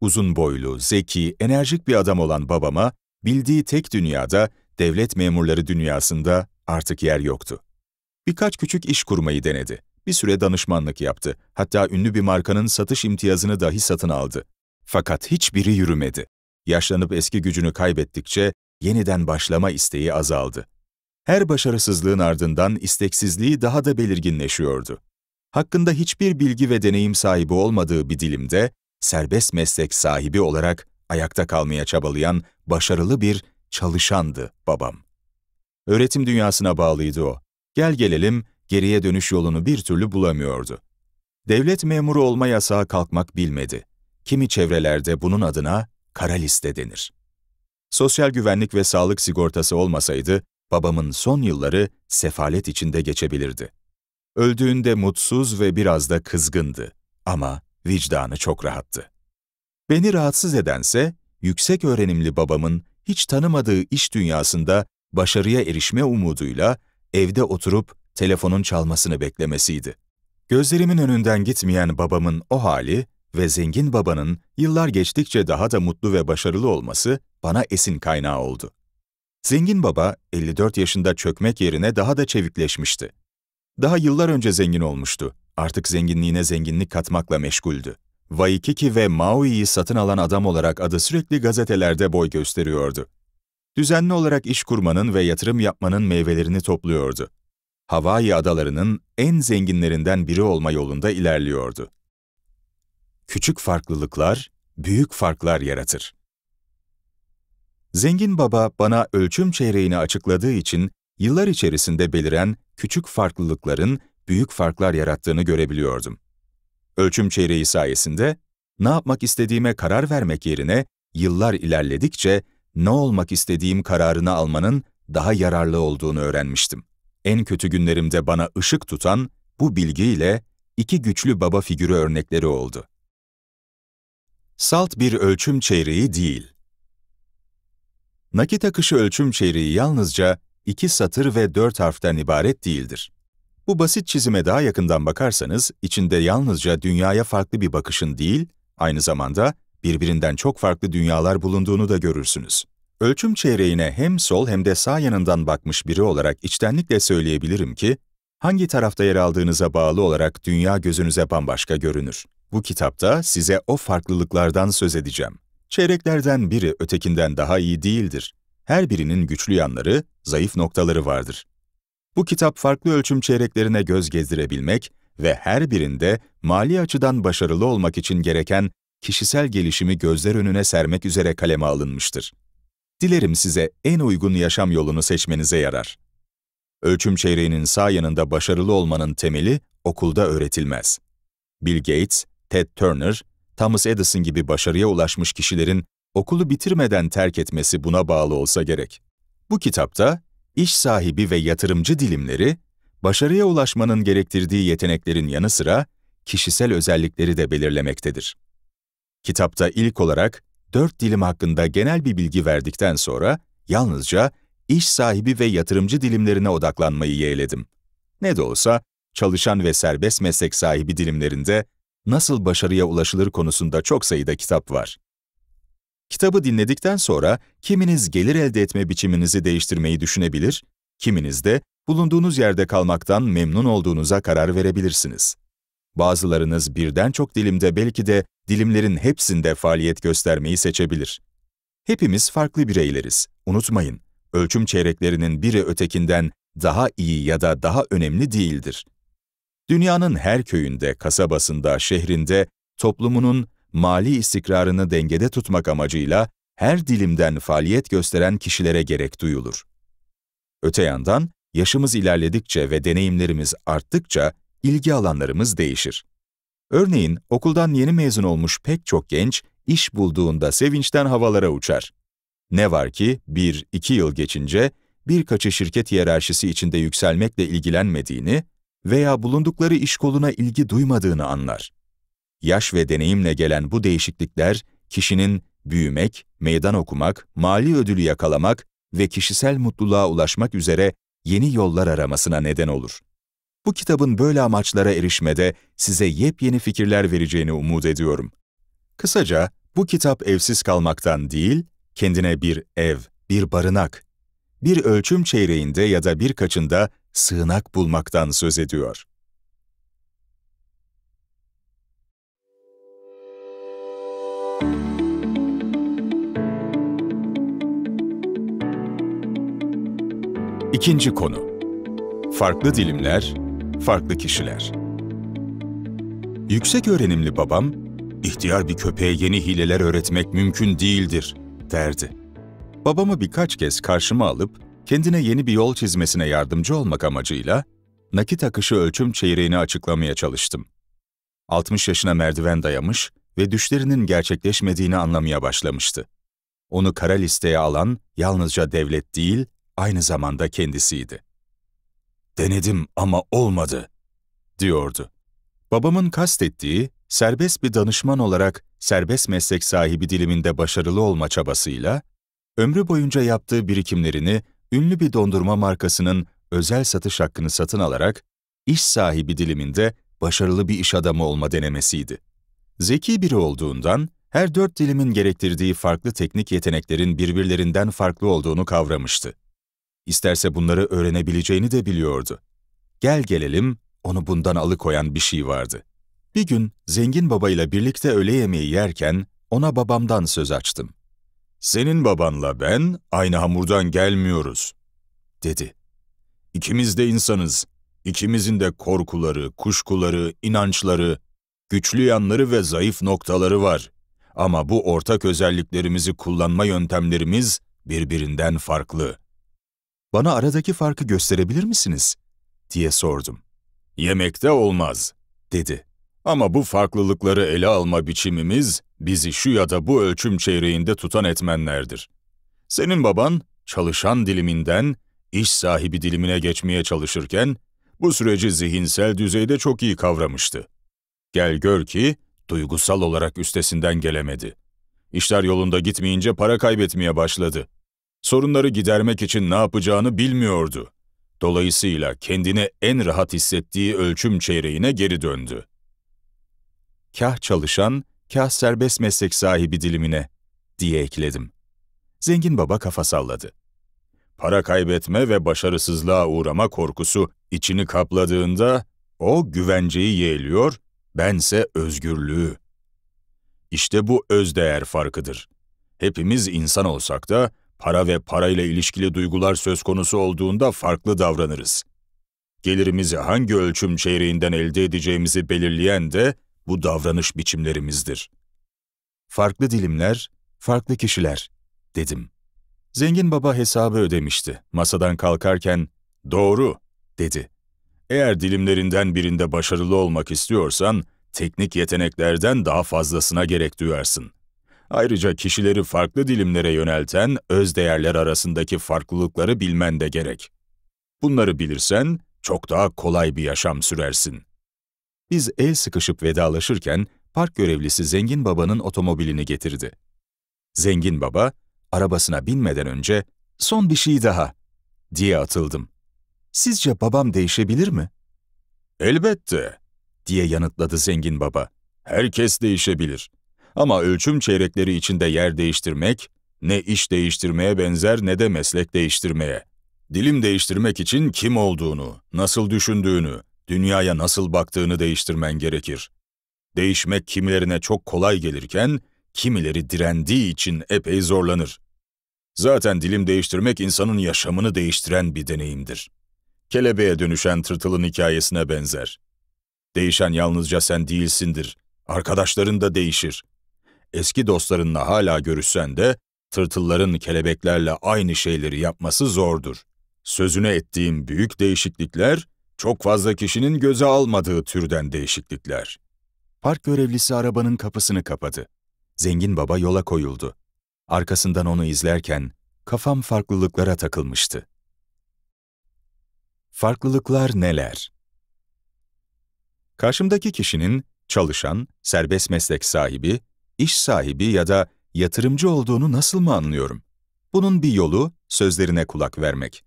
Uzun boylu, zeki, enerjik bir adam olan babama bildiği tek dünyada devlet memurları dünyasında artık yer yoktu. Birkaç küçük iş kurmayı denedi. Bir süre danışmanlık yaptı. Hatta ünlü bir markanın satış imtiyazını dahi satın aldı. Fakat hiçbiri yürümedi. Yaşlanıp eski gücünü kaybettikçe yeniden başlama isteği azaldı. Her başarısızlığın ardından isteksizliği daha da belirginleşiyordu. Hakkında hiçbir bilgi ve deneyim sahibi olmadığı bir dilimde, serbest meslek sahibi olarak ayakta kalmaya çabalayan başarılı bir çalışandı babam. Öğretim dünyasına bağlıydı o. Gel gelelim geriye dönüş yolunu bir türlü bulamıyordu. Devlet memuru olma yasağı kalkmak bilmedi. Kimi çevrelerde bunun adına kara liste denir. Sosyal güvenlik ve sağlık sigortası olmasaydı babamın son yılları sefalet içinde geçebilirdi. Öldüğünde mutsuz ve biraz da kızgındı ama vicdanı çok rahattı. Beni rahatsız edense yüksek öğrenimli babamın hiç tanımadığı iş dünyasında başarıya erişme umuduyla evde oturup telefonun çalmasını beklemesiydi. Gözlerimin önünden gitmeyen babamın o hali ve zengin babanın yıllar geçtikçe daha da mutlu ve başarılı olması bana esin kaynağı oldu. Zengin baba 54 yaşında çökmek yerine daha da çevikleşmişti. Daha yıllar önce zengin olmuştu. Artık zenginliğine zenginlik katmakla meşguldü. Waikiki ve Maui'yi satın alan adam olarak adı sürekli gazetelerde boy gösteriyordu. Düzenli olarak iş kurmanın ve yatırım yapmanın meyvelerini topluyordu. Hawaii adalarının en zenginlerinden biri olma yolunda ilerliyordu. Küçük farklılıklar, büyük farklar yaratır. Zengin baba bana ölçüm çeyreğini açıkladığı için yıllar içerisinde beliren küçük farklılıkların büyük farklar yarattığını görebiliyordum. Ölçüm çeyreği sayesinde ne yapmak istediğime karar vermek yerine yıllar ilerledikçe ne olmak istediğim kararını almanın daha yararlı olduğunu öğrenmiştim. En kötü günlerimde bana ışık tutan bu bilgiyle iki güçlü baba figürü örnekleri oldu. Salt bir ölçüm çeyreği değil Nakit akışı ölçüm çeyreği yalnızca iki satır ve dört harften ibaret değildir. Bu basit çizime daha yakından bakarsanız, içinde yalnızca dünyaya farklı bir bakışın değil, aynı zamanda birbirinden çok farklı dünyalar bulunduğunu da görürsünüz. Ölçüm çeyreğine hem sol hem de sağ yanından bakmış biri olarak içtenlikle söyleyebilirim ki, hangi tarafta yer aldığınıza bağlı olarak dünya gözünüze bambaşka görünür. Bu kitapta size o farklılıklardan söz edeceğim. Çeyreklerden biri ötekinden daha iyi değildir. Her birinin güçlü yanları, zayıf noktaları vardır. Bu kitap farklı ölçüm çeyreklerine göz gezdirebilmek ve her birinde mali açıdan başarılı olmak için gereken kişisel gelişimi gözler önüne sermek üzere kaleme alınmıştır. Dilerim size en uygun yaşam yolunu seçmenize yarar. Ölçüm çeyreğinin sağ yanında başarılı olmanın temeli okulda öğretilmez. Bill Gates, Ted Turner, Thomas Edison gibi başarıya ulaşmış kişilerin okulu bitirmeden terk etmesi buna bağlı olsa gerek. Bu kitapta iş sahibi ve yatırımcı dilimleri, başarıya ulaşmanın gerektirdiği yeteneklerin yanı sıra kişisel özellikleri de belirlemektedir. Kitapta ilk olarak dört dilim hakkında genel bir bilgi verdikten sonra yalnızca iş sahibi ve yatırımcı dilimlerine odaklanmayı yeğledim. Ne de olsa çalışan ve serbest meslek sahibi dilimlerinde nasıl başarıya ulaşılır konusunda çok sayıda kitap var. Kitabı dinledikten sonra kiminiz gelir elde etme biçiminizi değiştirmeyi düşünebilir, kiminiz de bulunduğunuz yerde kalmaktan memnun olduğunuza karar verebilirsiniz. Bazılarınız birden çok dilimde belki de dilimlerin hepsinde faaliyet göstermeyi seçebilir. Hepimiz farklı bireyleriz, unutmayın. Ölçüm çeyreklerinin biri ötekinden daha iyi ya da daha önemli değildir dünyanın her köyünde, kasabasında, şehrinde toplumunun mali istikrarını dengede tutmak amacıyla her dilimden faaliyet gösteren kişilere gerek duyulur. Öte yandan, yaşımız ilerledikçe ve deneyimlerimiz arttıkça ilgi alanlarımız değişir. Örneğin, okuldan yeni mezun olmuş pek çok genç, iş bulduğunda sevinçten havalara uçar. Ne var ki, bir, iki yıl geçince birkaçı şirket hiyerarşisi içinde yükselmekle ilgilenmediğini, veya bulundukları iş koluna ilgi duymadığını anlar. Yaş ve deneyimle gelen bu değişiklikler, kişinin büyümek, meydan okumak, mali ödülü yakalamak ve kişisel mutluluğa ulaşmak üzere yeni yollar aramasına neden olur. Bu kitabın böyle amaçlara erişmede size yepyeni fikirler vereceğini umut ediyorum. Kısaca, bu kitap evsiz kalmaktan değil, kendine bir ev, bir barınak, bir ölçüm çeyreğinde ya da birkaçında sığınak bulmaktan söz ediyor. İkinci konu. Farklı dilimler, farklı kişiler. Yüksek öğrenimli babam, ihtiyar bir köpeğe yeni hileler öğretmek mümkün değildir, derdi. Babamı birkaç kez karşıma alıp kendine yeni bir yol çizmesine yardımcı olmak amacıyla nakit akışı ölçüm çeyreğini açıklamaya çalıştım. 60 yaşına merdiven dayamış ve düşlerinin gerçekleşmediğini anlamaya başlamıştı. Onu kara listeye alan yalnızca devlet değil, aynı zamanda kendisiydi. Denedim ama olmadı, diyordu. Babamın kastettiği, serbest bir danışman olarak serbest meslek sahibi diliminde başarılı olma çabasıyla, ömrü boyunca yaptığı birikimlerini ünlü bir dondurma markasının özel satış hakkını satın alarak iş sahibi diliminde başarılı bir iş adamı olma denemesiydi. Zeki biri olduğundan her dört dilimin gerektirdiği farklı teknik yeteneklerin birbirlerinden farklı olduğunu kavramıştı. İsterse bunları öğrenebileceğini de biliyordu. Gel gelelim, onu bundan alıkoyan bir şey vardı. Bir gün zengin babayla birlikte öğle yemeği yerken ona babamdan söz açtım. Senin babanla ben aynı hamurdan gelmiyoruz, dedi. İkimiz de insanız. İkimizin de korkuları, kuşkuları, inançları, güçlü yanları ve zayıf noktaları var. Ama bu ortak özelliklerimizi kullanma yöntemlerimiz birbirinden farklı. Bana aradaki farkı gösterebilir misiniz? diye sordum. Yemekte olmaz, dedi. Ama bu farklılıkları ele alma biçimimiz bizi şu ya da bu ölçüm çeyreğinde tutan etmenlerdir. Senin baban çalışan diliminden iş sahibi dilimine geçmeye çalışırken bu süreci zihinsel düzeyde çok iyi kavramıştı. Gel gör ki duygusal olarak üstesinden gelemedi. İşler yolunda gitmeyince para kaybetmeye başladı. Sorunları gidermek için ne yapacağını bilmiyordu. Dolayısıyla kendini en rahat hissettiği ölçüm çeyreğine geri döndü kah çalışan, kah serbest meslek sahibi dilimine diye ekledim. Zengin baba kafa salladı. Para kaybetme ve başarısızlığa uğrama korkusu içini kapladığında o güvenceyi yeğliyor, bense özgürlüğü. İşte bu özdeğer farkıdır. Hepimiz insan olsak da para ve parayla ilişkili duygular söz konusu olduğunda farklı davranırız. Gelirimizi hangi ölçüm çeyreğinden elde edeceğimizi belirleyen de bu davranış biçimlerimizdir. Farklı dilimler, farklı kişiler, dedim. Zengin baba hesabı ödemişti. Masadan kalkarken, doğru, dedi. Eğer dilimlerinden birinde başarılı olmak istiyorsan, teknik yeteneklerden daha fazlasına gerek duyarsın. Ayrıca kişileri farklı dilimlere yönelten öz değerler arasındaki farklılıkları bilmen de gerek. Bunları bilirsen çok daha kolay bir yaşam sürersin. Biz el sıkışıp vedalaşırken park görevlisi Zengin Baba'nın otomobilini getirdi. Zengin Baba, arabasına binmeden önce son bir şey daha diye atıldım. Sizce babam değişebilir mi? Elbette diye yanıtladı Zengin Baba. Herkes değişebilir. Ama ölçüm çeyrekleri içinde yer değiştirmek ne iş değiştirmeye benzer ne de meslek değiştirmeye. Dilim değiştirmek için kim olduğunu, nasıl düşündüğünü, dünyaya nasıl baktığını değiştirmen gerekir. Değişmek kimilerine çok kolay gelirken, kimileri direndiği için epey zorlanır. Zaten dilim değiştirmek insanın yaşamını değiştiren bir deneyimdir. Kelebeğe dönüşen tırtılın hikayesine benzer. Değişen yalnızca sen değilsindir, arkadaşların da değişir. Eski dostlarınla hala görüşsen de, tırtılların kelebeklerle aynı şeyleri yapması zordur. Sözüne ettiğim büyük değişiklikler, çok fazla kişinin göze almadığı türden değişiklikler. Park görevlisi arabanın kapısını kapadı. Zengin baba yola koyuldu. Arkasından onu izlerken kafam farklılıklara takılmıştı. Farklılıklar neler? Karşımdaki kişinin çalışan, serbest meslek sahibi, iş sahibi ya da yatırımcı olduğunu nasıl mı anlıyorum? Bunun bir yolu sözlerine kulak vermek.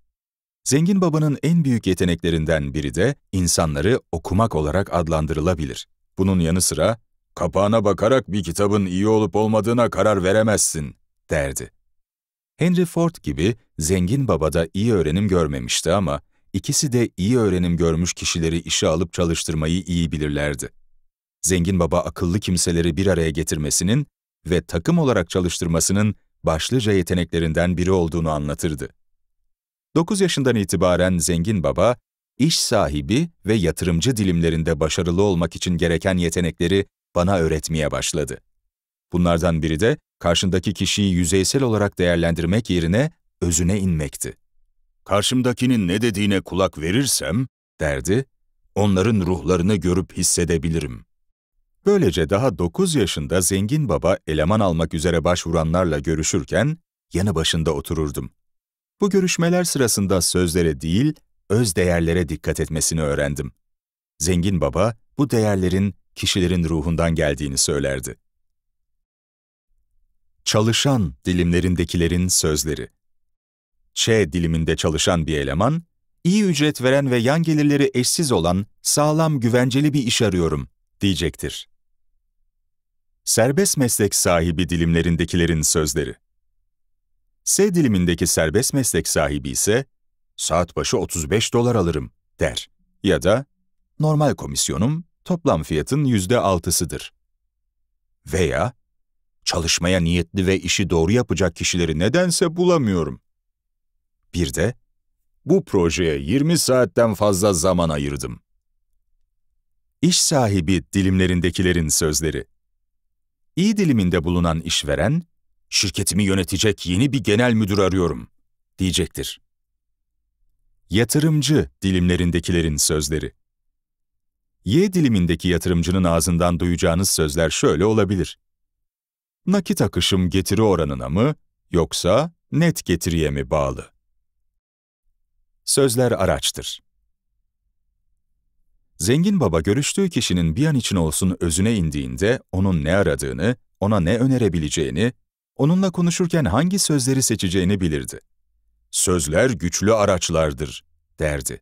Zengin babanın en büyük yeteneklerinden biri de insanları okumak olarak adlandırılabilir. Bunun yanı sıra kapağına bakarak bir kitabın iyi olup olmadığına karar veremezsin derdi. Henry Ford gibi zengin babada iyi öğrenim görmemişti ama ikisi de iyi öğrenim görmüş kişileri işe alıp çalıştırmayı iyi bilirlerdi. Zengin baba akıllı kimseleri bir araya getirmesinin ve takım olarak çalıştırmasının başlıca yeteneklerinden biri olduğunu anlatırdı. 9 yaşından itibaren zengin baba, iş sahibi ve yatırımcı dilimlerinde başarılı olmak için gereken yetenekleri bana öğretmeye başladı. Bunlardan biri de karşındaki kişiyi yüzeysel olarak değerlendirmek yerine özüne inmekti. Karşımdakinin ne dediğine kulak verirsem, derdi, onların ruhlarını görüp hissedebilirim. Böylece daha 9 yaşında zengin baba eleman almak üzere başvuranlarla görüşürken yanı başında otururdum. Bu görüşmeler sırasında sözlere değil, öz değerlere dikkat etmesini öğrendim. Zengin baba bu değerlerin kişilerin ruhundan geldiğini söylerdi. Çalışan dilimlerindekilerin sözleri Ç diliminde çalışan bir eleman, iyi ücret veren ve yan gelirleri eşsiz olan sağlam güvenceli bir iş arıyorum diyecektir. Serbest meslek sahibi dilimlerindekilerin sözleri S dilimindeki serbest meslek sahibi ise saat başı 35 dolar alırım der ya da normal komisyonum toplam fiyatın yüzde altısıdır. Veya çalışmaya niyetli ve işi doğru yapacak kişileri nedense bulamıyorum. Bir de bu projeye 20 saatten fazla zaman ayırdım. İş sahibi dilimlerindekilerin sözleri. İ diliminde bulunan işveren, şirketimi yönetecek yeni bir genel müdür arıyorum, diyecektir. Yatırımcı dilimlerindekilerin sözleri Y dilimindeki yatırımcının ağzından duyacağınız sözler şöyle olabilir. Nakit akışım getiri oranına mı yoksa net getiriye mi bağlı? Sözler araçtır. Zengin baba görüştüğü kişinin bir an için olsun özüne indiğinde onun ne aradığını, ona ne önerebileceğini onunla konuşurken hangi sözleri seçeceğini bilirdi. Sözler güçlü araçlardır, derdi.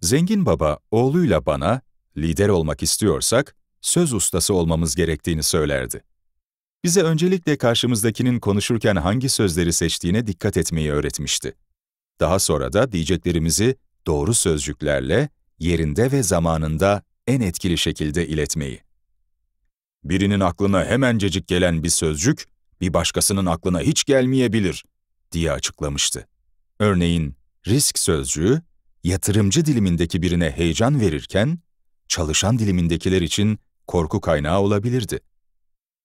Zengin baba oğluyla bana, lider olmak istiyorsak, söz ustası olmamız gerektiğini söylerdi. Bize öncelikle karşımızdakinin konuşurken hangi sözleri seçtiğine dikkat etmeyi öğretmişti. Daha sonra da diyeceklerimizi doğru sözcüklerle, yerinde ve zamanında en etkili şekilde iletmeyi. Birinin aklına hemencecik gelen bir sözcük, bir başkasının aklına hiç gelmeyebilir diye açıklamıştı. Örneğin risk sözcüğü yatırımcı dilimindeki birine heyecan verirken çalışan dilimindekiler için korku kaynağı olabilirdi.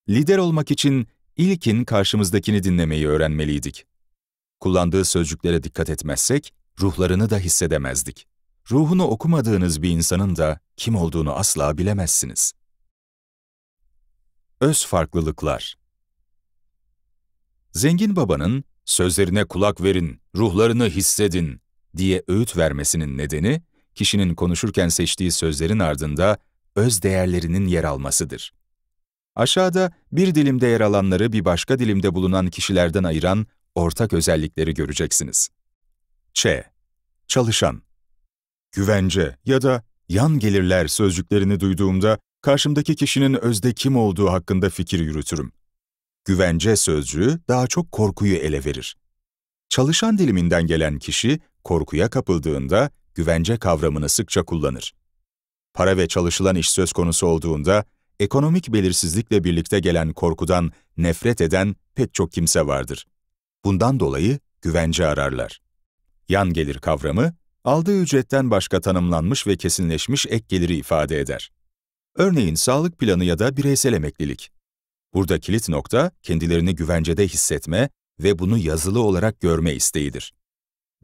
Lider olmak için ilkin karşımızdakini dinlemeyi öğrenmeliydik. Kullandığı sözcüklere dikkat etmezsek ruhlarını da hissedemezdik. Ruhunu okumadığınız bir insanın da kim olduğunu asla bilemezsiniz. Öz farklılıklar Zengin babanın sözlerine kulak verin, ruhlarını hissedin diye öğüt vermesinin nedeni kişinin konuşurken seçtiği sözlerin ardında öz değerlerinin yer almasıdır. Aşağıda bir dilimde yer alanları bir başka dilimde bulunan kişilerden ayıran ortak özellikleri göreceksiniz. Ç. Çalışan Güvence ya da yan gelirler sözcüklerini duyduğumda karşımdaki kişinin özde kim olduğu hakkında fikir yürütürüm. Güvence sözcüğü daha çok korkuyu ele verir. Çalışan diliminden gelen kişi korkuya kapıldığında güvence kavramını sıkça kullanır. Para ve çalışılan iş söz konusu olduğunda ekonomik belirsizlikle birlikte gelen korkudan nefret eden pek çok kimse vardır. Bundan dolayı güvence ararlar. Yan gelir kavramı, aldığı ücretten başka tanımlanmış ve kesinleşmiş ek geliri ifade eder. Örneğin sağlık planı ya da bireysel emeklilik. Burada kilit nokta kendilerini güvencede hissetme ve bunu yazılı olarak görme isteğidir.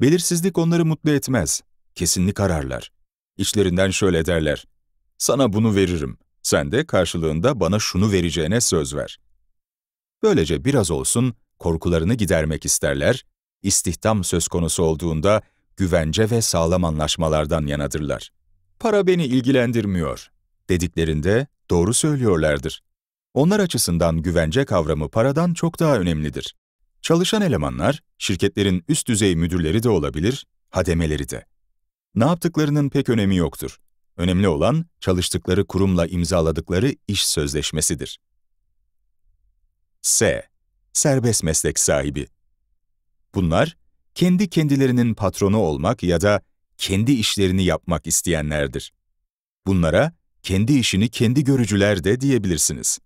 Belirsizlik onları mutlu etmez, kesinlik ararlar. İçlerinden şöyle derler, sana bunu veririm, sen de karşılığında bana şunu vereceğine söz ver. Böylece biraz olsun korkularını gidermek isterler, istihdam söz konusu olduğunda güvence ve sağlam anlaşmalardan yanadırlar. Para beni ilgilendirmiyor dediklerinde doğru söylüyorlardır. Onlar açısından güvence kavramı paradan çok daha önemlidir. Çalışan elemanlar, şirketlerin üst düzey müdürleri de olabilir, hademeleri de. Ne yaptıklarının pek önemi yoktur. Önemli olan çalıştıkları kurumla imzaladıkları iş sözleşmesidir. S. Serbest meslek sahibi. Bunlar, kendi kendilerinin patronu olmak ya da kendi işlerini yapmak isteyenlerdir. Bunlara kendi işini kendi görücüler de diyebilirsiniz.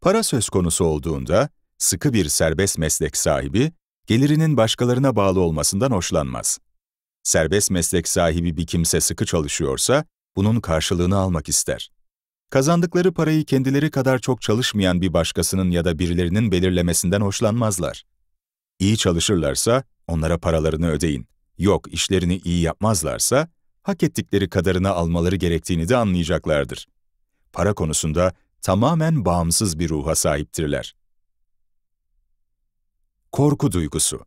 Para söz konusu olduğunda, sıkı bir serbest meslek sahibi, gelirinin başkalarına bağlı olmasından hoşlanmaz. Serbest meslek sahibi bir kimse sıkı çalışıyorsa, bunun karşılığını almak ister. Kazandıkları parayı kendileri kadar çok çalışmayan bir başkasının ya da birilerinin belirlemesinden hoşlanmazlar. İyi çalışırlarsa onlara paralarını ödeyin. Yok işlerini iyi yapmazlarsa hak ettikleri kadarını almaları gerektiğini de anlayacaklardır. Para konusunda tamamen bağımsız bir ruha sahiptirler. Korku duygusu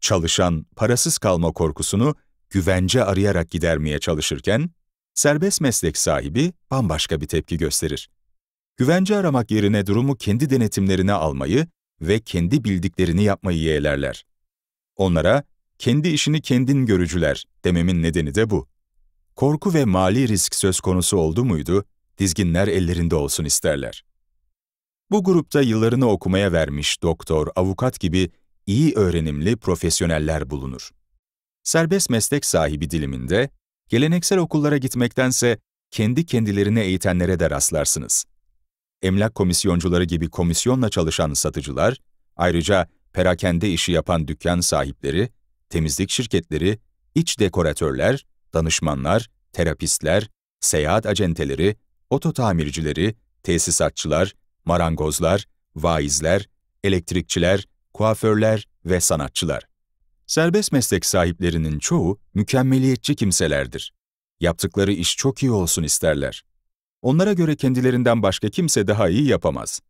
Çalışan, parasız kalma korkusunu güvence arayarak gidermeye çalışırken, serbest meslek sahibi bambaşka bir tepki gösterir. Güvence aramak yerine durumu kendi denetimlerine almayı ve kendi bildiklerini yapmayı yeğlerler. Onlara, kendi işini kendin görücüler dememin nedeni de bu. Korku ve mali risk söz konusu oldu muydu, dizginler ellerinde olsun isterler. Bu grupta yıllarını okumaya vermiş doktor, avukat gibi iyi öğrenimli profesyoneller bulunur. Serbest meslek sahibi diliminde, geleneksel okullara gitmektense kendi kendilerine eğitenlere de rastlarsınız. Emlak komisyoncuları gibi komisyonla çalışan satıcılar, ayrıca perakende işi yapan dükkan sahipleri, temizlik şirketleri, iç dekoratörler, danışmanlar, terapistler, seyahat acenteleri, oto tesisatçılar, marangozlar, vaizler, elektrikçiler, kuaförler ve sanatçılar. Serbest meslek sahiplerinin çoğu mükemmeliyetçi kimselerdir. Yaptıkları iş çok iyi olsun isterler. Onlara göre kendilerinden başka kimse daha iyi yapamaz.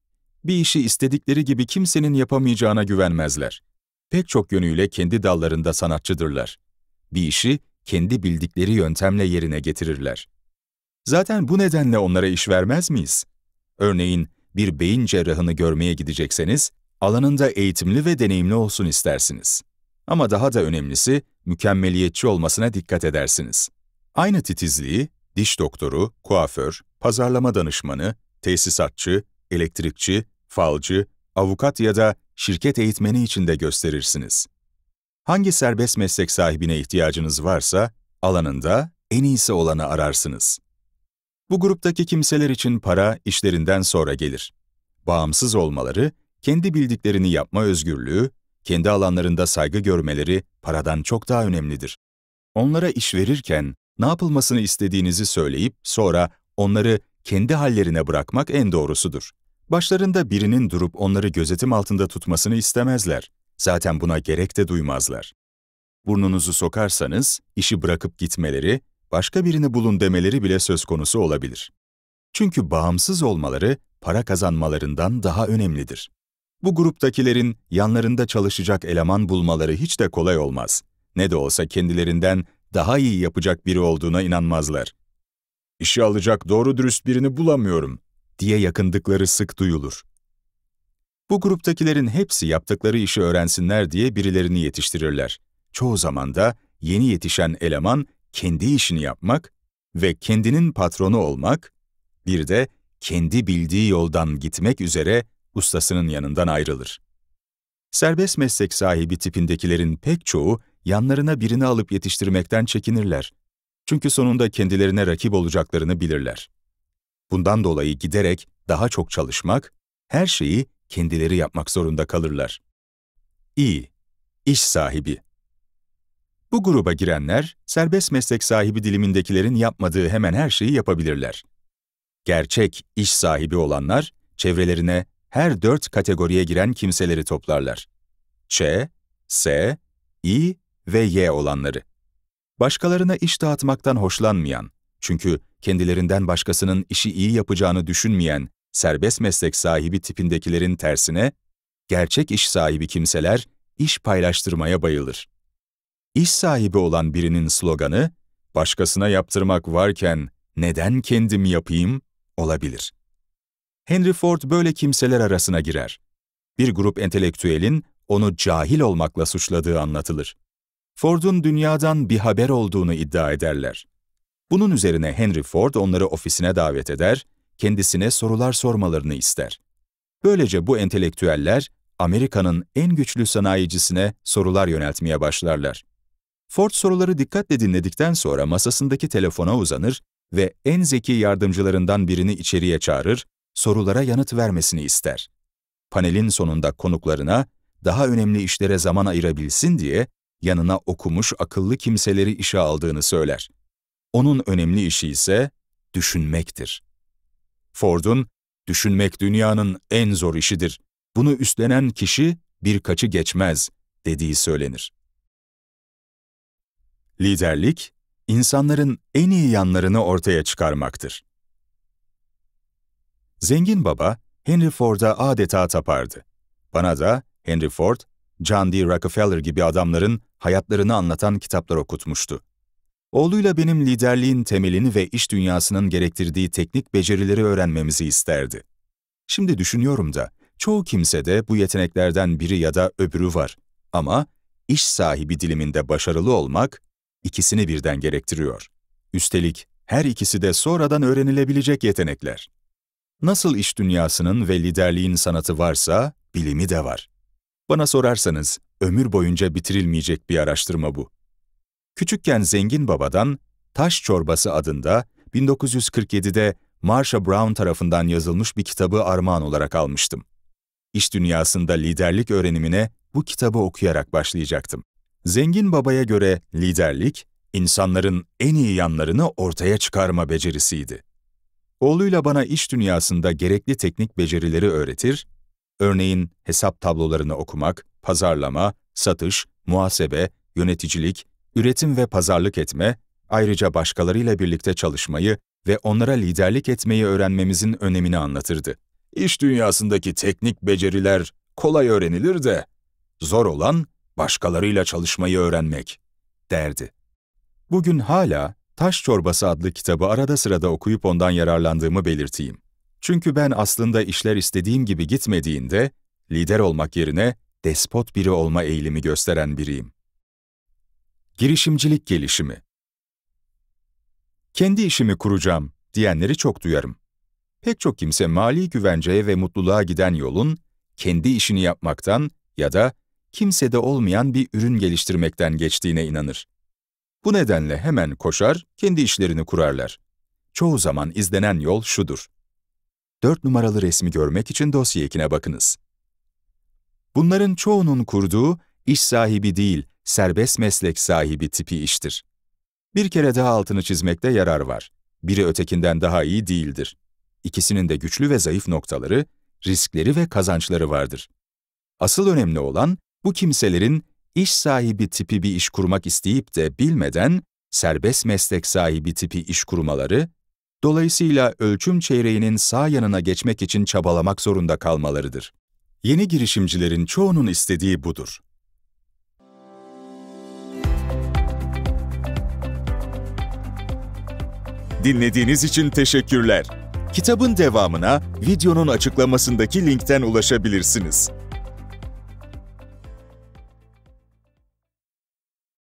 Bir işi istedikleri gibi kimsenin yapamayacağına güvenmezler. Pek çok yönüyle kendi dallarında sanatçıdırlar. Bir işi kendi bildikleri yöntemle yerine getirirler. Zaten bu nedenle onlara iş vermez miyiz? Örneğin bir beyin cerrahını görmeye gidecekseniz, alanında eğitimli ve deneyimli olsun istersiniz. Ama daha da önemlisi, mükemmeliyetçi olmasına dikkat edersiniz. Aynı titizliği, diş doktoru, kuaför, pazarlama danışmanı, tesisatçı, elektrikçi, falcı, avukat ya da şirket eğitmeni için de gösterirsiniz. Hangi serbest meslek sahibine ihtiyacınız varsa, alanında en iyisi olanı ararsınız. Bu gruptaki kimseler için para işlerinden sonra gelir. Bağımsız olmaları, kendi bildiklerini yapma özgürlüğü, kendi alanlarında saygı görmeleri paradan çok daha önemlidir. Onlara iş verirken ne yapılmasını istediğinizi söyleyip sonra onları kendi hallerine bırakmak en doğrusudur. Başlarında birinin durup onları gözetim altında tutmasını istemezler. Zaten buna gerek de duymazlar. Burnunuzu sokarsanız işi bırakıp gitmeleri, başka birini bulun demeleri bile söz konusu olabilir. Çünkü bağımsız olmaları para kazanmalarından daha önemlidir. Bu gruptakilerin yanlarında çalışacak eleman bulmaları hiç de kolay olmaz. Ne de olsa kendilerinden daha iyi yapacak biri olduğuna inanmazlar. İşe alacak doğru dürüst birini bulamıyorum diye yakındıkları sık duyulur. Bu gruptakilerin hepsi yaptıkları işi öğrensinler diye birilerini yetiştirirler. Çoğu zaman da yeni yetişen eleman kendi işini yapmak ve kendinin patronu olmak, bir de kendi bildiği yoldan gitmek üzere ustasının yanından ayrılır. Serbest meslek sahibi tipindekilerin pek çoğu yanlarına birini alıp yetiştirmekten çekinirler. Çünkü sonunda kendilerine rakip olacaklarını bilirler. Bundan dolayı giderek daha çok çalışmak, her şeyi kendileri yapmak zorunda kalırlar. İyi, iş sahibi. Bu gruba girenler, serbest meslek sahibi dilimindekilerin yapmadığı hemen her şeyi yapabilirler. Gerçek iş sahibi olanlar, çevrelerine her dört kategoriye giren kimseleri toplarlar. Ç, S, İ ve Y olanları. Başkalarına iş dağıtmaktan hoşlanmayan, çünkü kendilerinden başkasının işi iyi yapacağını düşünmeyen, serbest meslek sahibi tipindekilerin tersine, gerçek iş sahibi kimseler iş paylaştırmaya bayılır. İş sahibi olan birinin sloganı, başkasına yaptırmak varken neden kendim yapayım olabilir. Henry Ford böyle kimseler arasına girer. Bir grup entelektüelin onu cahil olmakla suçladığı anlatılır. Ford'un dünyadan bir haber olduğunu iddia ederler. Bunun üzerine Henry Ford onları ofisine davet eder, kendisine sorular sormalarını ister. Böylece bu entelektüeller Amerika'nın en güçlü sanayicisine sorular yöneltmeye başlarlar. Ford soruları dikkatle dinledikten sonra masasındaki telefona uzanır ve en zeki yardımcılarından birini içeriye çağırır, sorulara yanıt vermesini ister. Panelin sonunda konuklarına daha önemli işlere zaman ayırabilsin diye yanına okumuş akıllı kimseleri işe aldığını söyler. Onun önemli işi ise düşünmektir. Ford'un, düşünmek dünyanın en zor işidir, bunu üstlenen kişi birkaçı geçmez dediği söylenir. Liderlik, insanların en iyi yanlarını ortaya çıkarmaktır. Zengin baba, Henry Ford'a adeta tapardı. Bana da Henry Ford, John D. Rockefeller gibi adamların hayatlarını anlatan kitaplar okutmuştu. Oğluyla benim liderliğin temelini ve iş dünyasının gerektirdiği teknik becerileri öğrenmemizi isterdi. Şimdi düşünüyorum da, çoğu kimsede bu yeteneklerden biri ya da öbürü var. Ama iş sahibi diliminde başarılı olmak, ikisini birden gerektiriyor. Üstelik her ikisi de sonradan öğrenilebilecek yetenekler. Nasıl iş dünyasının ve liderliğin sanatı varsa, bilimi de var. Bana sorarsanız, ömür boyunca bitirilmeyecek bir araştırma bu. Küçükken zengin babadan Taş Çorbası adında 1947'de Marsha Brown tarafından yazılmış bir kitabı armağan olarak almıştım. İş dünyasında liderlik öğrenimine bu kitabı okuyarak başlayacaktım. Zengin babaya göre liderlik, insanların en iyi yanlarını ortaya çıkarma becerisiydi. Oğluyla bana iş dünyasında gerekli teknik becerileri öğretir, örneğin hesap tablolarını okumak, pazarlama, satış, muhasebe, yöneticilik, üretim ve pazarlık etme, ayrıca başkalarıyla birlikte çalışmayı ve onlara liderlik etmeyi öğrenmemizin önemini anlatırdı. İş dünyasındaki teknik beceriler kolay öğrenilir de, zor olan başkalarıyla çalışmayı öğrenmek, derdi. Bugün hala Taş Çorbası adlı kitabı arada sırada okuyup ondan yararlandığımı belirteyim. Çünkü ben aslında işler istediğim gibi gitmediğinde, lider olmak yerine despot biri olma eğilimi gösteren biriyim. Girişimcilik gelişimi Kendi işimi kuracağım diyenleri çok duyarım. Pek çok kimse mali güvenceye ve mutluluğa giden yolun, kendi işini yapmaktan ya da kimsede olmayan bir ürün geliştirmekten geçtiğine inanır. Bu nedenle hemen koşar, kendi işlerini kurarlar. Çoğu zaman izlenen yol şudur. 4 numaralı resmi görmek için dosya ekine bakınız. Bunların çoğunun kurduğu iş sahibi değil, serbest meslek sahibi tipi iştir. Bir kere daha altını çizmekte yarar var. Biri ötekinden daha iyi değildir. İkisinin de güçlü ve zayıf noktaları, riskleri ve kazançları vardır. Asıl önemli olan bu kimselerin iş sahibi tipi bir iş kurmak isteyip de bilmeden serbest meslek sahibi tipi iş kurmaları, dolayısıyla ölçüm çeyreğinin sağ yanına geçmek için çabalamak zorunda kalmalarıdır. Yeni girişimcilerin çoğunun istediği budur. Dinlediğiniz için teşekkürler. Kitabın devamına videonun açıklamasındaki linkten ulaşabilirsiniz.